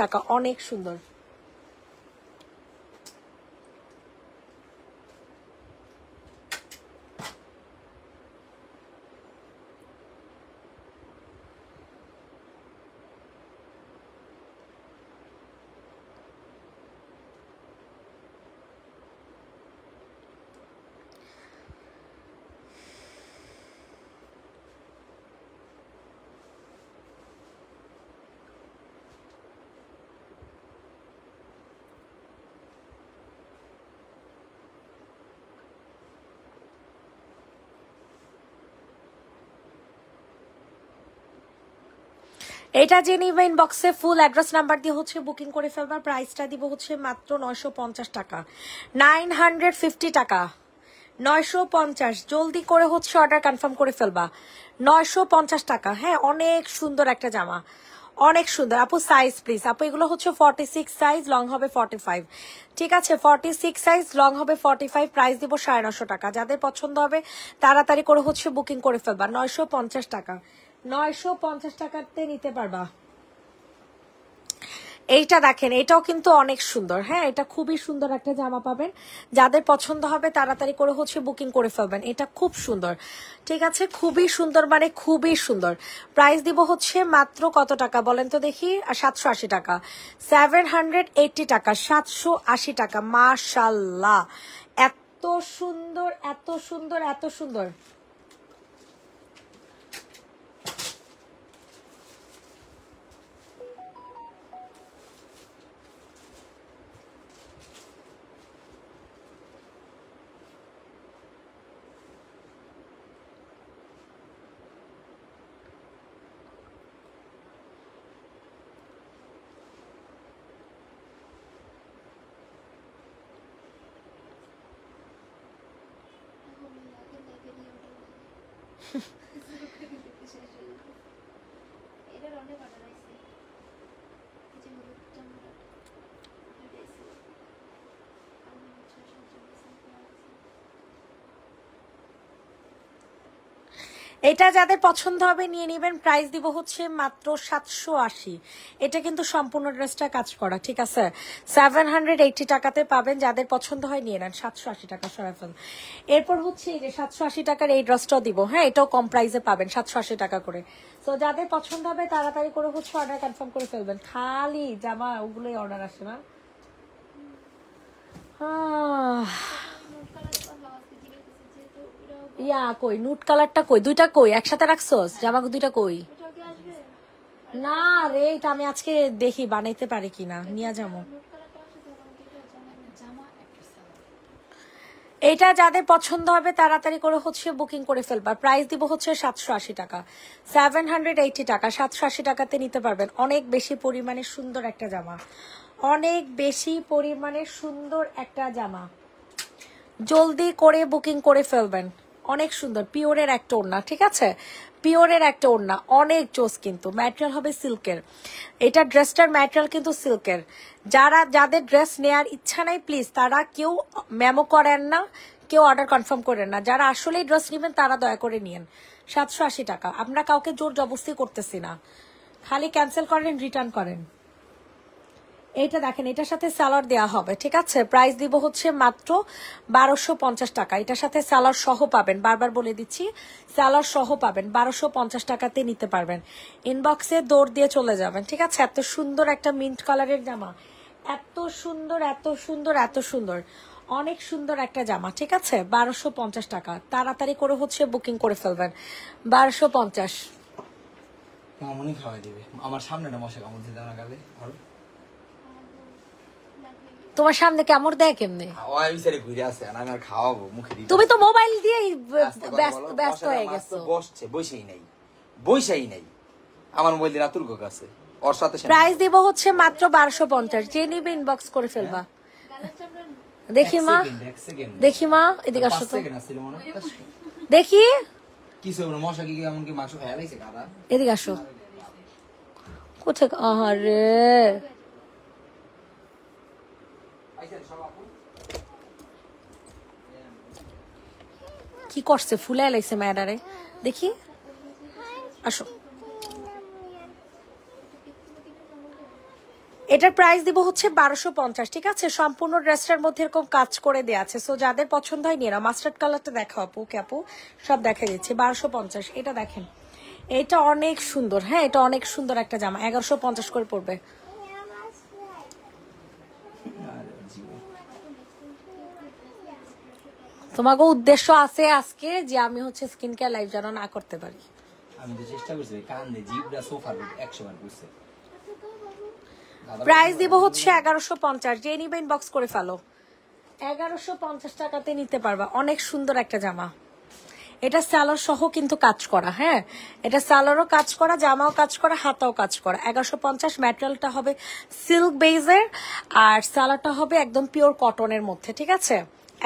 টাকা অনেক সুন্দর এটা যে নিবা ইনবক্সে ফুল অ্যাড্রেস নাম্বার দিয়ে হচ্ছে বুকিং করে ফেলবার প্রাইসটা দিব হচ্ছে মাত্র নয়শো পঞ্চাশ টাকা নাইন হান্ড্রেড ফিফটি টাকা নয়শো পঞ্চাশ জলদি করে হচ্ছে অর্ডার কনফার্ম করে ফেলবা নয়শো পঞ্চাশ টাকা হ্যাঁ অনেক সুন্দর একটা জামা অনেক সুন্দর আপু সাইজ প্লিজ আপু এগুলো হচ্ছে ফর্টি সিক্স সাইজ লং হবে ফর্টি ফাইভ ঠিক আছে ফর্টি সিক্স সাইজ লং হবে ফর্টি ফাইভ প্রাইস দিব সাড়ে নশো টাকা যাদের পছন্দ হবে তাড়াতাড়ি করে হচ্ছে বুকিং করে ফেলবা নয়শো পঞ্চাশ টাকা নয়শো পঞ্চাশ টাকাতে নিতে পারবা এইটা দেখেন এটাও কিন্তু অনেক সুন্দর হ্যাঁ এটা খুবই সুন্দর একটা জামা পাবেন যাদের পছন্দ হবে তাড়াতাড়ি করে হচ্ছে বুকিং করে ফেলবেন এটা খুব সুন্দর ঠিক আছে খুবই সুন্দর মানে খুবই সুন্দর প্রাইস দিব হচ্ছে মাত্র কত টাকা বলেন তো দেখি সাতশো আশি টাকা সেভেন হান্ড্রেড এইটটি টাকা সাতশো আশি টাকা মাশাল্লাহ এত সুন্দর এত সুন্দর এত সুন্দর এটা যাদের পছন্দ হবে নিয়ে নেবেন প্রাইস দিব হচ্ছে মাত্র সাতশো আশি এটা কিন্তু সম্পূর্ণ ড্রেসটা কাজ করা ঠিক আছে সেভেন হান্ড্রেড এইটি টাকাতে পাবেন যাদের পছন্দ হয় নিয়ে নেন সাতশো আশি টাকা সরাফল এরপর হচ্ছে এই যে সাতশো আশি টাকার এই ড্রেসটাও দিব হ্যাঁ এটাও কম প্রাইসে পাবেন সাতশো আশি টাকা করে তো যাদের পছন্দ হবে তাড়াতাড়ি করে হচ্ছে অর্ডার কনফার্ম করে ফেলবেন খালি জামা ওগুলোই অর্ডার আসে না হ্যাঁ না কই নুট কালারটা কই দুইটা কই একসাথে রাখছস জামা দুইটা কই না রে এটা আমি আজকে দেখি বানাইতে পারি কিনা নিয়ে যাবো এটা যাদের পছন্দ হবে তাড়াতাড়ি করে হচ্ছে বুকিং করে ফেলবার প্রাইস দিব হচ্ছে সাতশো আশি টাকা সেভেন হান্ড্রেড এইটি টাকা সাতশো আশি টাকাতে নিতে পারবেন অনেক বেশি পরিমাণে সুন্দর একটা জামা অনেক বেশি পরিমাণে সুন্দর একটা জামা জলদি করে বুকিং করে ফেলবেন অনেক সুন্দর পিওরের একটা ওড়না ঠিক আছে পিওরের একটা ওড়না অনেক জোস কিন্তু ম্যাটেরিয়াল হবে সিল্কের এটা ড্রেসটার ম্যাটেরিয়াল কিন্তু সিল্কের যারা যাদের ড্রেস নেয়ার ইচ্ছা নাই প্লিজ তারা কেউ মেমো করেন না কেউ অর্ডার কনফার্ম করেন না যারা আসলেই ড্রেস নেবেন তারা দয়া করে নিয়েন সাতশো টাকা আমরা কাউকে জোর জবস্তি করতেছি না খালি ক্যান্সেল করেন রিটার্ন করেন এটা দেখেন এটার সাথে স্যালার দেওয়া হবে ঠিক আছে প্রাইস দিব হচ্ছে মাত্র বারোশো পঞ্চাশ টাকা এটার সাথে স্যালার সহ পাবেন বারবার বলে দিচ্ছি স্যালার সহ পাবেন বারোশো পঞ্চাশ টাকাতে নিতে পারবেন ইনবক্সে দৌড় দিয়ে চলে যাবেন ঠিক আছে এত সুন্দর একটা মিন্ট কালারের জামা এত সুন্দর এত সুন্দর এত সুন্দর অনেক সুন্দর একটা জামা ঠিক আছে বারোশো পঞ্চাশ টাকা তাড়াতাড়ি করে হচ্ছে বুকিং করে ফেলবেন বারোশো পঞ্চাশ দিবে আমার সামনে না মশা কামড় গেলে তোমার সামনে কেমন দেয় কেমনে খাওয়াবো তুমি তো মোবাইল দিয়ে ব্যস্ত হয়ে গেছো বসছে বসেই নাই বসেই নাই আমার মোবাইল দিয়ে রাতুল গোক ওর সাথে প্রাইস দেব হচ্ছে মাত্র বারোশো পঞ্চাশ যে নিবে ইনবক্স করে ফেলবা দেখি মা দেখি মা এদিকে আসো তো দেখি কি মশা কি কি এদিকে আসো কোথায় কি করছে ফুলে লাইছে ম্যাডারে দেখি আসো এটার প্রাইস দিব হচ্ছে বারোশো পঞ্চাশ ঠিক আছে সম্পূর্ণ ড্রেসটার মধ্যে এরকম কাজ করে দেওয়া আছে সো যাদের পছন্দ হয় নিয়ে মাস্টার্ড কালারটা দেখা আপু কে আপু সব দেখা যাচ্ছে বারোশো পঞ্চাশ এটা দেখেন এটা অনেক সুন্দর হ্যাঁ এটা অনেক সুন্দর একটা জামা এগারোশো পঞ্চাশ করে পড়বে তোমাকে উদ্দেশ্য আছে আজকে যে আমি হচ্ছে স্কিন কেয়ার লাইফ যেন না করতে পারি আমি তো চেষ্টা করছি কান দিয়ে জিভটা সোফার 100 বার করছে প্রাইস দিব হচ্ছে 1150 যে নিবেন বক্স করে ফেলো 1150 টাকাতে নিতে পারবা অনেক সুন্দর একটা জামা এটা স্যালোর সহ কিন্তু কাজ করা হ্যাঁ এটা স্যালোরও কাজ করা জামাও কাজ করা হাতাও কাজ করা এগারোশো পঞ্চাশ ম্যাটেরিয়ালটা হবে সিল্ক বেজের আর স্যালারটা হবে একদম পিওর কটনের মধ্যে ঠিক আছে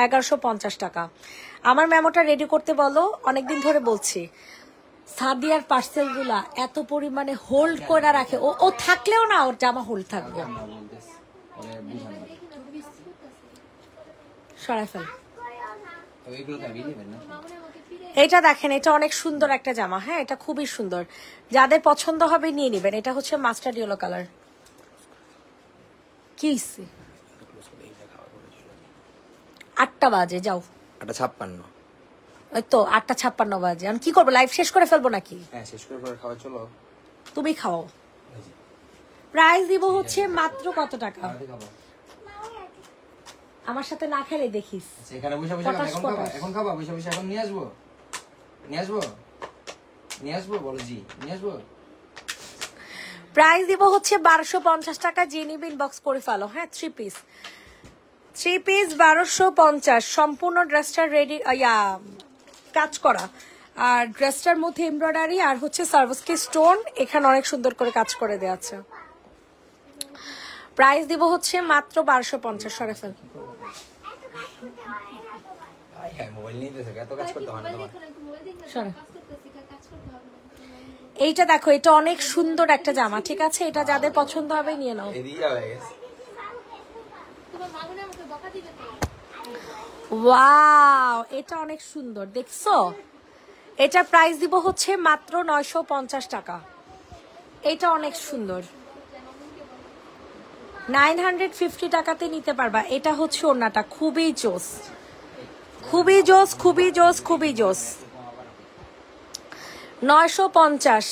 এগারোশো পঞ্চাশ টাকা আমার মেমোটা রেডি করতে বলো অনেকদিন ধরে বলছি সাদিয়ার পার্সেলগুলা এত পরিমাণে হোল্ড করে রাখে ও ও থাকলেও না ওর জামা হোল্ড থাকবে সরাই এটা দেখেন এটা অনেক সুন্দর একটা জামা হ্যাঁ এটা খুবই সুন্দর যাদের পছন্দ হবে নিয়ে নেবেন এটা হচ্ছে মাস্টার ইয়েলো কালার কি আটটা বাজে যাও আটটা ছাপ্পান্ন ওই তো আটটা ছাপ্পান্ন বাজে আমি কি করবো শেষ করে ফেলবো নাকি হ্যাঁ শেষ করে খাওয়া চলো তুমি খাও দিব হচ্ছে মাত্র কত টাকা আমার সাথে না খেলে দেখিস আচ্ছা, এখানে বসে বসে এখন খাবা এখন খাবা বসে বসে এখন নিয়ে আসবো নিয়ে আসবো নিয়ে আসবো বলো জি নিয়ে আসবো দিব হচ্ছে বারোশো পঞ্চাশ টাকা জেনিব বক্স করে ফেলো হ্যাঁ থ্রি পিস থ্রি পিস বারোশো পঞ্চাশ সম্পূর্ণ ড্রেসটার রেডি ইয়া কাজ করা আর ড্রেসটার মধ্যে এমব্রয়ডারি আর হচ্ছে সার্ভসকে স্টোন এখানে অনেক সুন্দর করে কাজ করে দেওয়াছে প্রাইস দিব হচ্ছে মাত্র বারোশো পঞ্চাশ সরে ফেল এইটা দেখো এটা অনেক সুন্দর একটা জামা ঠিক আছে এটা যাদের পছন্দ হবে নিয়ে নাও ওয়াও এটা অনেক সুন্দর দেখছো এটা প্রাইস দিব হচ্ছে মাত্র নয়শো পঞ্চাশ টাকা এটা অনেক সুন্দর নাইন হান্ড্রেড ফিফটি টাকাতে নিতে পারবা এটা হচ্ছে ওনাটা খুবই জোস খুবই জোস খুবই জোস খুবই জোস নয়শো পঞ্চাশ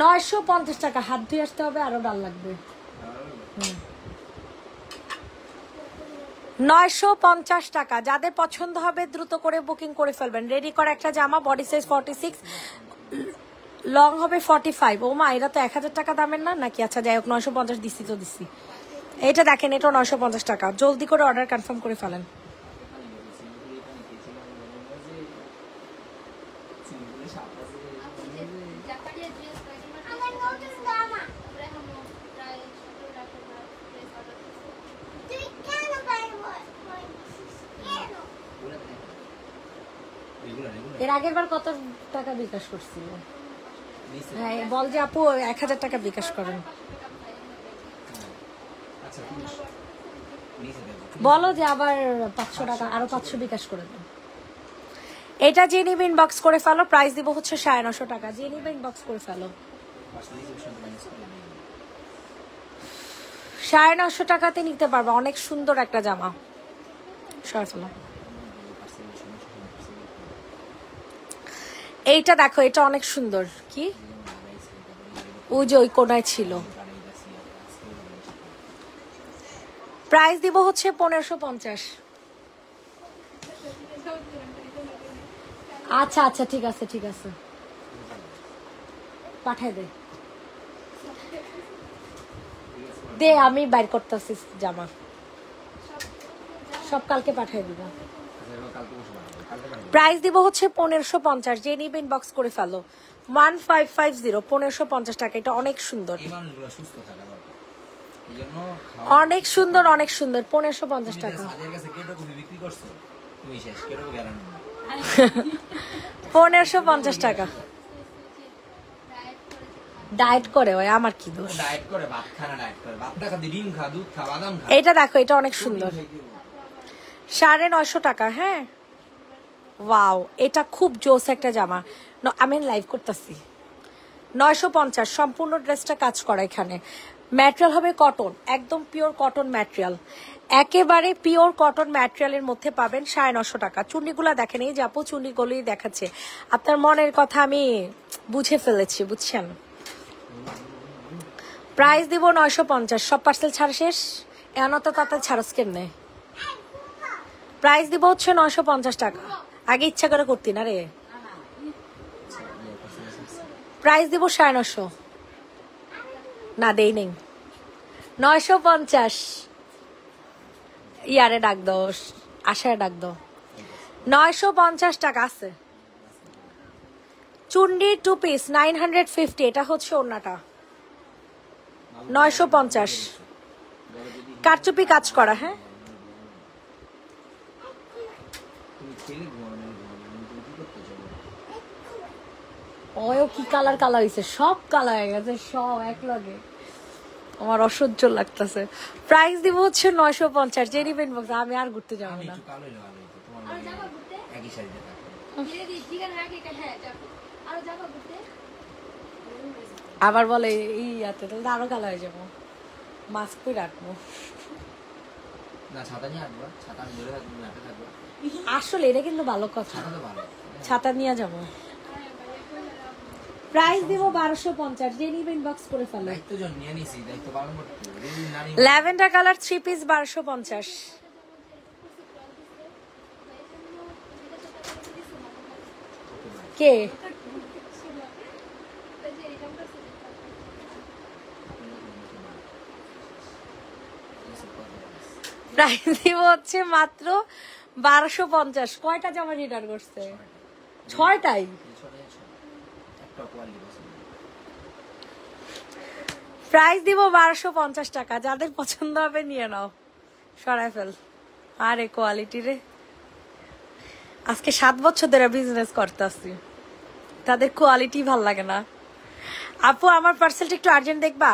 নয়শো পঞ্চাশ টাকা হাত দিয়ে আসতে হবে আরো ডাল লাগবে নয়শো পঞ্চাশ টাকা যাদের পছন্দ হবে দ্রুত করে বুকিং করে ফেলবেন রেডি করা একটা জামা body size forty six long হবে ফর্টি ফাইভ ও মা এটা তো এক হাজার টাকা দামের না নাকি আচ্ছা যাই হোক নয়শো পঞ্চাশ দিচ্ছি তো দিচ্ছি এটা দেখেন এটা নয়শো পঞ্চাশ টাকা জলদি করে অর্ডার কনফার্ম করে ফেলেন এর আগের বার কত টাকা বিকাশ করছিল হ্যাঁ বল যে আপু এক হাজার টাকা বিকাশ করেন আচ্ছা, বলো যে আবার পাঁচশো টাকা আরো পাঁচশো বিকাশ করে দেন এটা যে নিবে ইনবক্স করে ফেলো প্রাইস দিব হচ্ছে সাড়ে নশো টাকা যে নিবে ইনবক্স করে ফেলো সাড়ে নশো টাকাতে নিতে পারবা অনেক সুন্দর একটা জামা সরাসরি এইটা দেখো এটা অনেক সুন্দর কি ওই যে ওই কোনায় ছিল প্রাইস দিব হচ্ছে পনেরোশো পঞ্চাশ আচ্ছা আচ্ছা ঠিক আছে ঠিক আছে পাঠাই দে দে আমি বাইর করতেছি জামা সব কালকে পাঠাই দিবা প্রাইস দিব হচ্ছে পনেরোশো পঞ্চাশ যে নিবেন বক্স করে ফেলো ওয়ান ফাইভ ফাইভ জিরো পনেরোশো পঞ্চাশ টাকা এটা অনেক সুন্দর অনেক সুন্দর অনেক সুন্দর পনেরোশো পঞ্চাশ টাকা পনেরোশো পঞ্চাশ টাকা ডায়েট করে ওই আমার কি দোষ এটা দেখো এটা অনেক সুন্দর সাড়ে নয়শো টাকা হ্যাঁ ওয়াও এটা খুব জোস একটা জামা আমি লাইভ করতেছি নয়শো পঞ্চাশ সম্পূর্ণ ড্রেসটা কাজ করা এখানে ম্যাটেরিয়াল হবে কটন একদম পিওর কটন ম্যাটেরিয়াল একেবারে পিওর কটন ম্যাটেরিয়ালের মধ্যে পাবেন সাড়ে নশো টাকা চুন্ডিগুলা দেখেন এই যাবো চুন্ডিগুলোই দেখাচ্ছে আপনার মনের কথা আমি বুঝে ফেলেছি বুঝছেন প্রাইস দিব নয়শো পঞ্চাশ সব পার্সেল ছাড় শেষ এনতা তাতে ছাড়স কেমনে প্রাইস দিব হচ্ছে নয়শো পঞ্চাশ টাকা আগে ইচ্ছা করে করতি না রে প্রাইস দিব সাড়ে নশো না দেই নেই নয়শো পঞ্চাশ ইয়ারে ডাক দাও আশায় ডাক দো নয়শো পঞ্চাশ টাকা আছে চুন্ডি two piece nine hundred fifty এটা হচ্ছে অন্যটা নয়শো পঞ্চাশ কারচুপি কাজ করা হ্যাঁ ও কি কালার কালার হয়েছে সব কালার হয়ে গেছে সব এক লগে আমার অসহ্য লাগতেছে প্রাইস দিব হচ্ছে নয়শো পঞ্চাশ জেরি পেন বক্স আমি আর ঘুরতে যাবো না হ্যাঁ, আবার বলে এই ইয়াতে তাহলে আরো কালো হয়ে যাবো মাস্ক পরে রাখবো আসলে এটা কিন্তু ভালো কথা ছাতা নিয়ে যাবো প্রাইস দেবো বারোশো পঞ্চাশ যে নিবেন বক্স করে ফেলো ল্যাভেন্ডার কালার থ্রি পিস বারোশো পঞ্চাশ কে প্রাইস দিব হচ্ছে মাত্র বারোশো পঞ্চাশ কয়টা জামা রিটার্ন করছে ছয়টাই প্রাইস দিব বারোশো পঞ্চাশ টাকা যাদের পছন্দ হবে নিয়ে নাও সরাই ফেল আরে কোয়ালিটি রে আজকে সাত বছর ধরে বিজনেস করতেছি তাদের কোয়ালিটি ভাল লাগে না আপু আমার পার্সেলটা একটু আর্জেন্ট দেখবা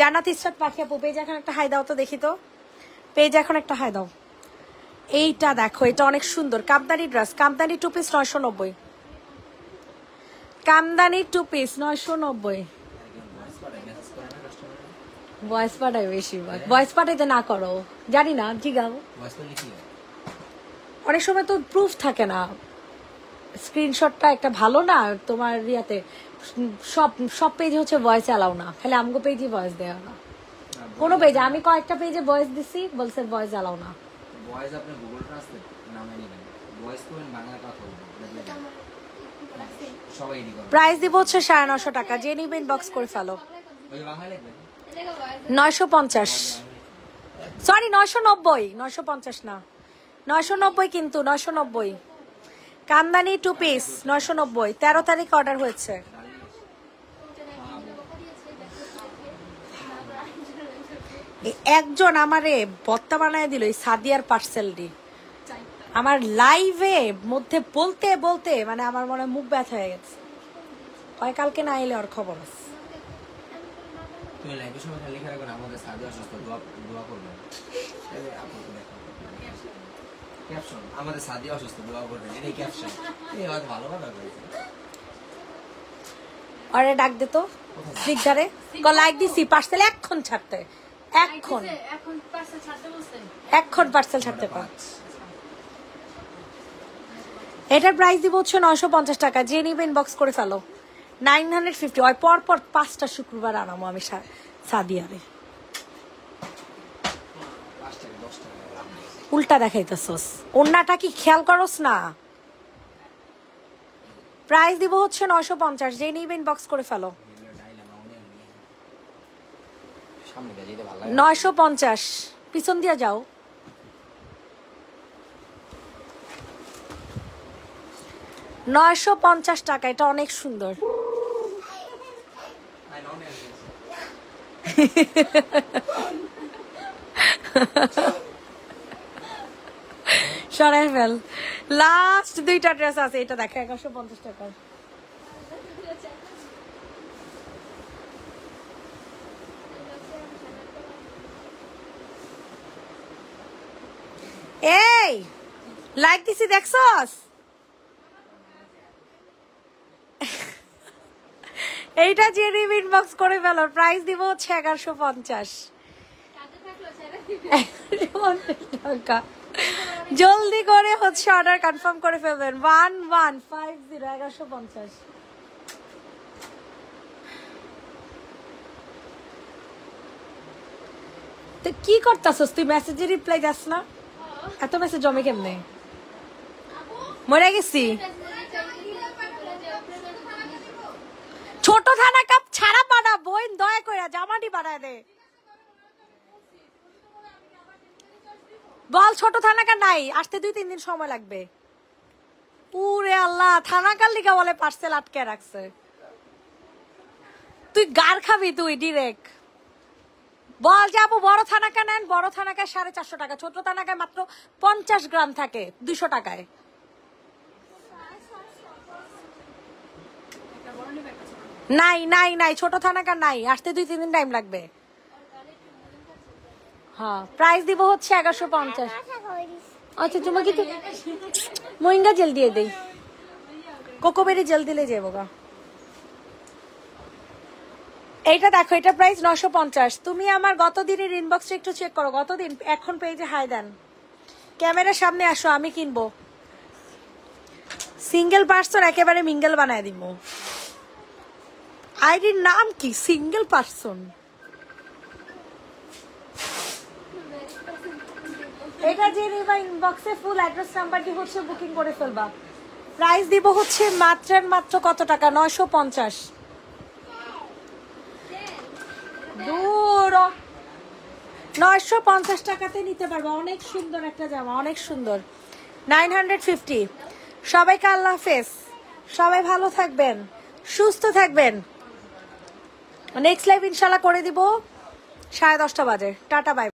জানাত ইসরাত পাখি আপু পেজ এখন একটা হাই দাও তো দেখি তো পেজ এখন একটা হাই দাও এইটা দেখো এটা অনেক সুন্দর kamdani dress kamdani two piece নয়শো নব্বই কামদানি টু পিস নয়শো নব্বই বয়স পাঠাই বেশি বয়স পাঠাইতে না করো জানি না জিগাও অনেক সময় তো প্রুফ থাকে না স্ক্রিনশটটা একটা ভালো না তোমার ইয়াতে সব সব পেজে হচ্ছে ভয়েস অ্যালাউ না খালি আমগো পেজে ভয়েস দেওয়া না কোনো পেজে আমি কয়েকটা পেজে ভয়েস দিছি বলছে ভয়েস অ্যালাউ না ভয়েস আপনি গুগল ট্রান্সলেট নামে নিবেন ভয়েস করবেন বাংলা কথা বলবেন প্রাইস দিব হচ্ছে সাড়ে নশো টাকা যে নিবে বক্স করে ফেলো নয়শো পঞ্চাশ সরি নয়শো নব্বই নয়শো পঞ্চাশ না নয়শো নব্বই কিন্তু নয়শো নব্বই কামদানি টু পিস নয়শো নব্বই তেরো তারিখ অর্ডার হয়েছে একজন আমারে বত্তা বানায় দিল এই সাদিয়ার পার্সেলটি আমার লাইভে মধ্যে বলতে বলতে মানে আমার মনে মুখ ব্যথা হয়ে গেছে কয় কালকে না এলে ওর খবর আছে আরে ডাক দে তো পার্সেল ছাড়তে এখন পার্সেল ছাড়তে বলছে এক্ষণ পার্সেল ছাড়তে এটার প্রাইস দিব হচ্ছে নয়শো পঞ্চাশ টাকা যে নিবে ইনবক্স করে ফেলো নাইন হান্ড্রেড ফিফটি ওই পরপর পাঁচটা শুক্রবার আনামো আমি সাদিয়ারে উল্টা দেখাইতেছস অন্যটা কি খেয়াল করস না প্রাইস দিব হচ্ছে নয়শো পঞ্চাশ যে নিবে ইনবক্স করে ফেলো নয়শো পঞ্চাশ পিছন দিয়ে যাও নয়শো পঞ্চাশ টাকা এটা অনেক সুন্দর সরাই ফেল লাস্ট দুইটা ড্রেস আছে এটা দেখো একশো পঞ্চাশ টাকা এই লাইক দিছি দেখছস এইটা যে রিম বক্স করে ফেলো প্রাইস দিব হচ্ছে এগারোশো পঞ্চাশ টাকা জলদি করে হচ্ছে অর্ডার কনফার্ম করে ফেলবেন ওয়ান ওয়ান ফাইভ জিরো এগারোশো পঞ্চাশ তো কি করতাস তুই মেসেজে রিপ্লাই যাস না এত মেসেজ জমে কেমনে মরে গেছি ছোট থানা কাপ ছাড়া পাড়া বোন দয়া করে জামাটি বাড়ায় দে বল ছোট থানাকা নাই আসতে দুই তিন দিন সময় লাগবে উরে আল্লাহ থানাকার লিগা বলে পার্সেল আটকে রাখছে তুই গার খাবি তুই ডিরেক্ট বল যে আপু বড় থানাকা নেন বড় থানাকায় সাড়ে চারশো টাকা ছোট থানাকায় মাত্র পঞ্চাশ গ্রাম থাকে দুশো টাকায় নাই নাই নাই ছোট থানাকার নাই আসতে দুই তিন দিন টাইম লাগবে হ্যাঁ প্রাইস দিব হচ্ছে এগারোশো পঞ্চাশ আচ্ছা তোমাকে তো মোহিঙ্গা জেল দিয়ে দেই কোকোবেরি জেল দিলে যাবো গা এইটা দেখো এটা প্রাইস নশো পঞ্চাশ তুমি আমার গত দিনের ইনবক্সটা একটু চেক করো গতদিন এখন পেজে হাই দেন ক্যামেরার সামনে আসো আমি কিনবো সিঙ্গেল পার্সন একেবারে মিঙ্গেল বানায় দিব আইডির নাম কি সিঙ্গেল পার্সন এটা যে নিবা ইনবক্সে ফুল অ্যাড্রেস নাম্বারটি হচ্ছে বুকিং করে ফেলবা প্রাইস দিব হচ্ছে মাত্রার মাত্র কত টাকা নয়শো পঞ্চাশ দূর নয়শো পঞ্চাশ টাকাতে নিতে পারবা অনেক সুন্দর একটা জামা অনেক সুন্দর নাইন হান্ড্রেড ফিফটি সবাইকে আল্লাহ হাফেজ সবাই ভালো থাকবেন সুস্থ থাকবেন নেক্সট লাইভ ইনশাল্লাহ করে দিব সাড়ে দশটা বাজে টাটা বাই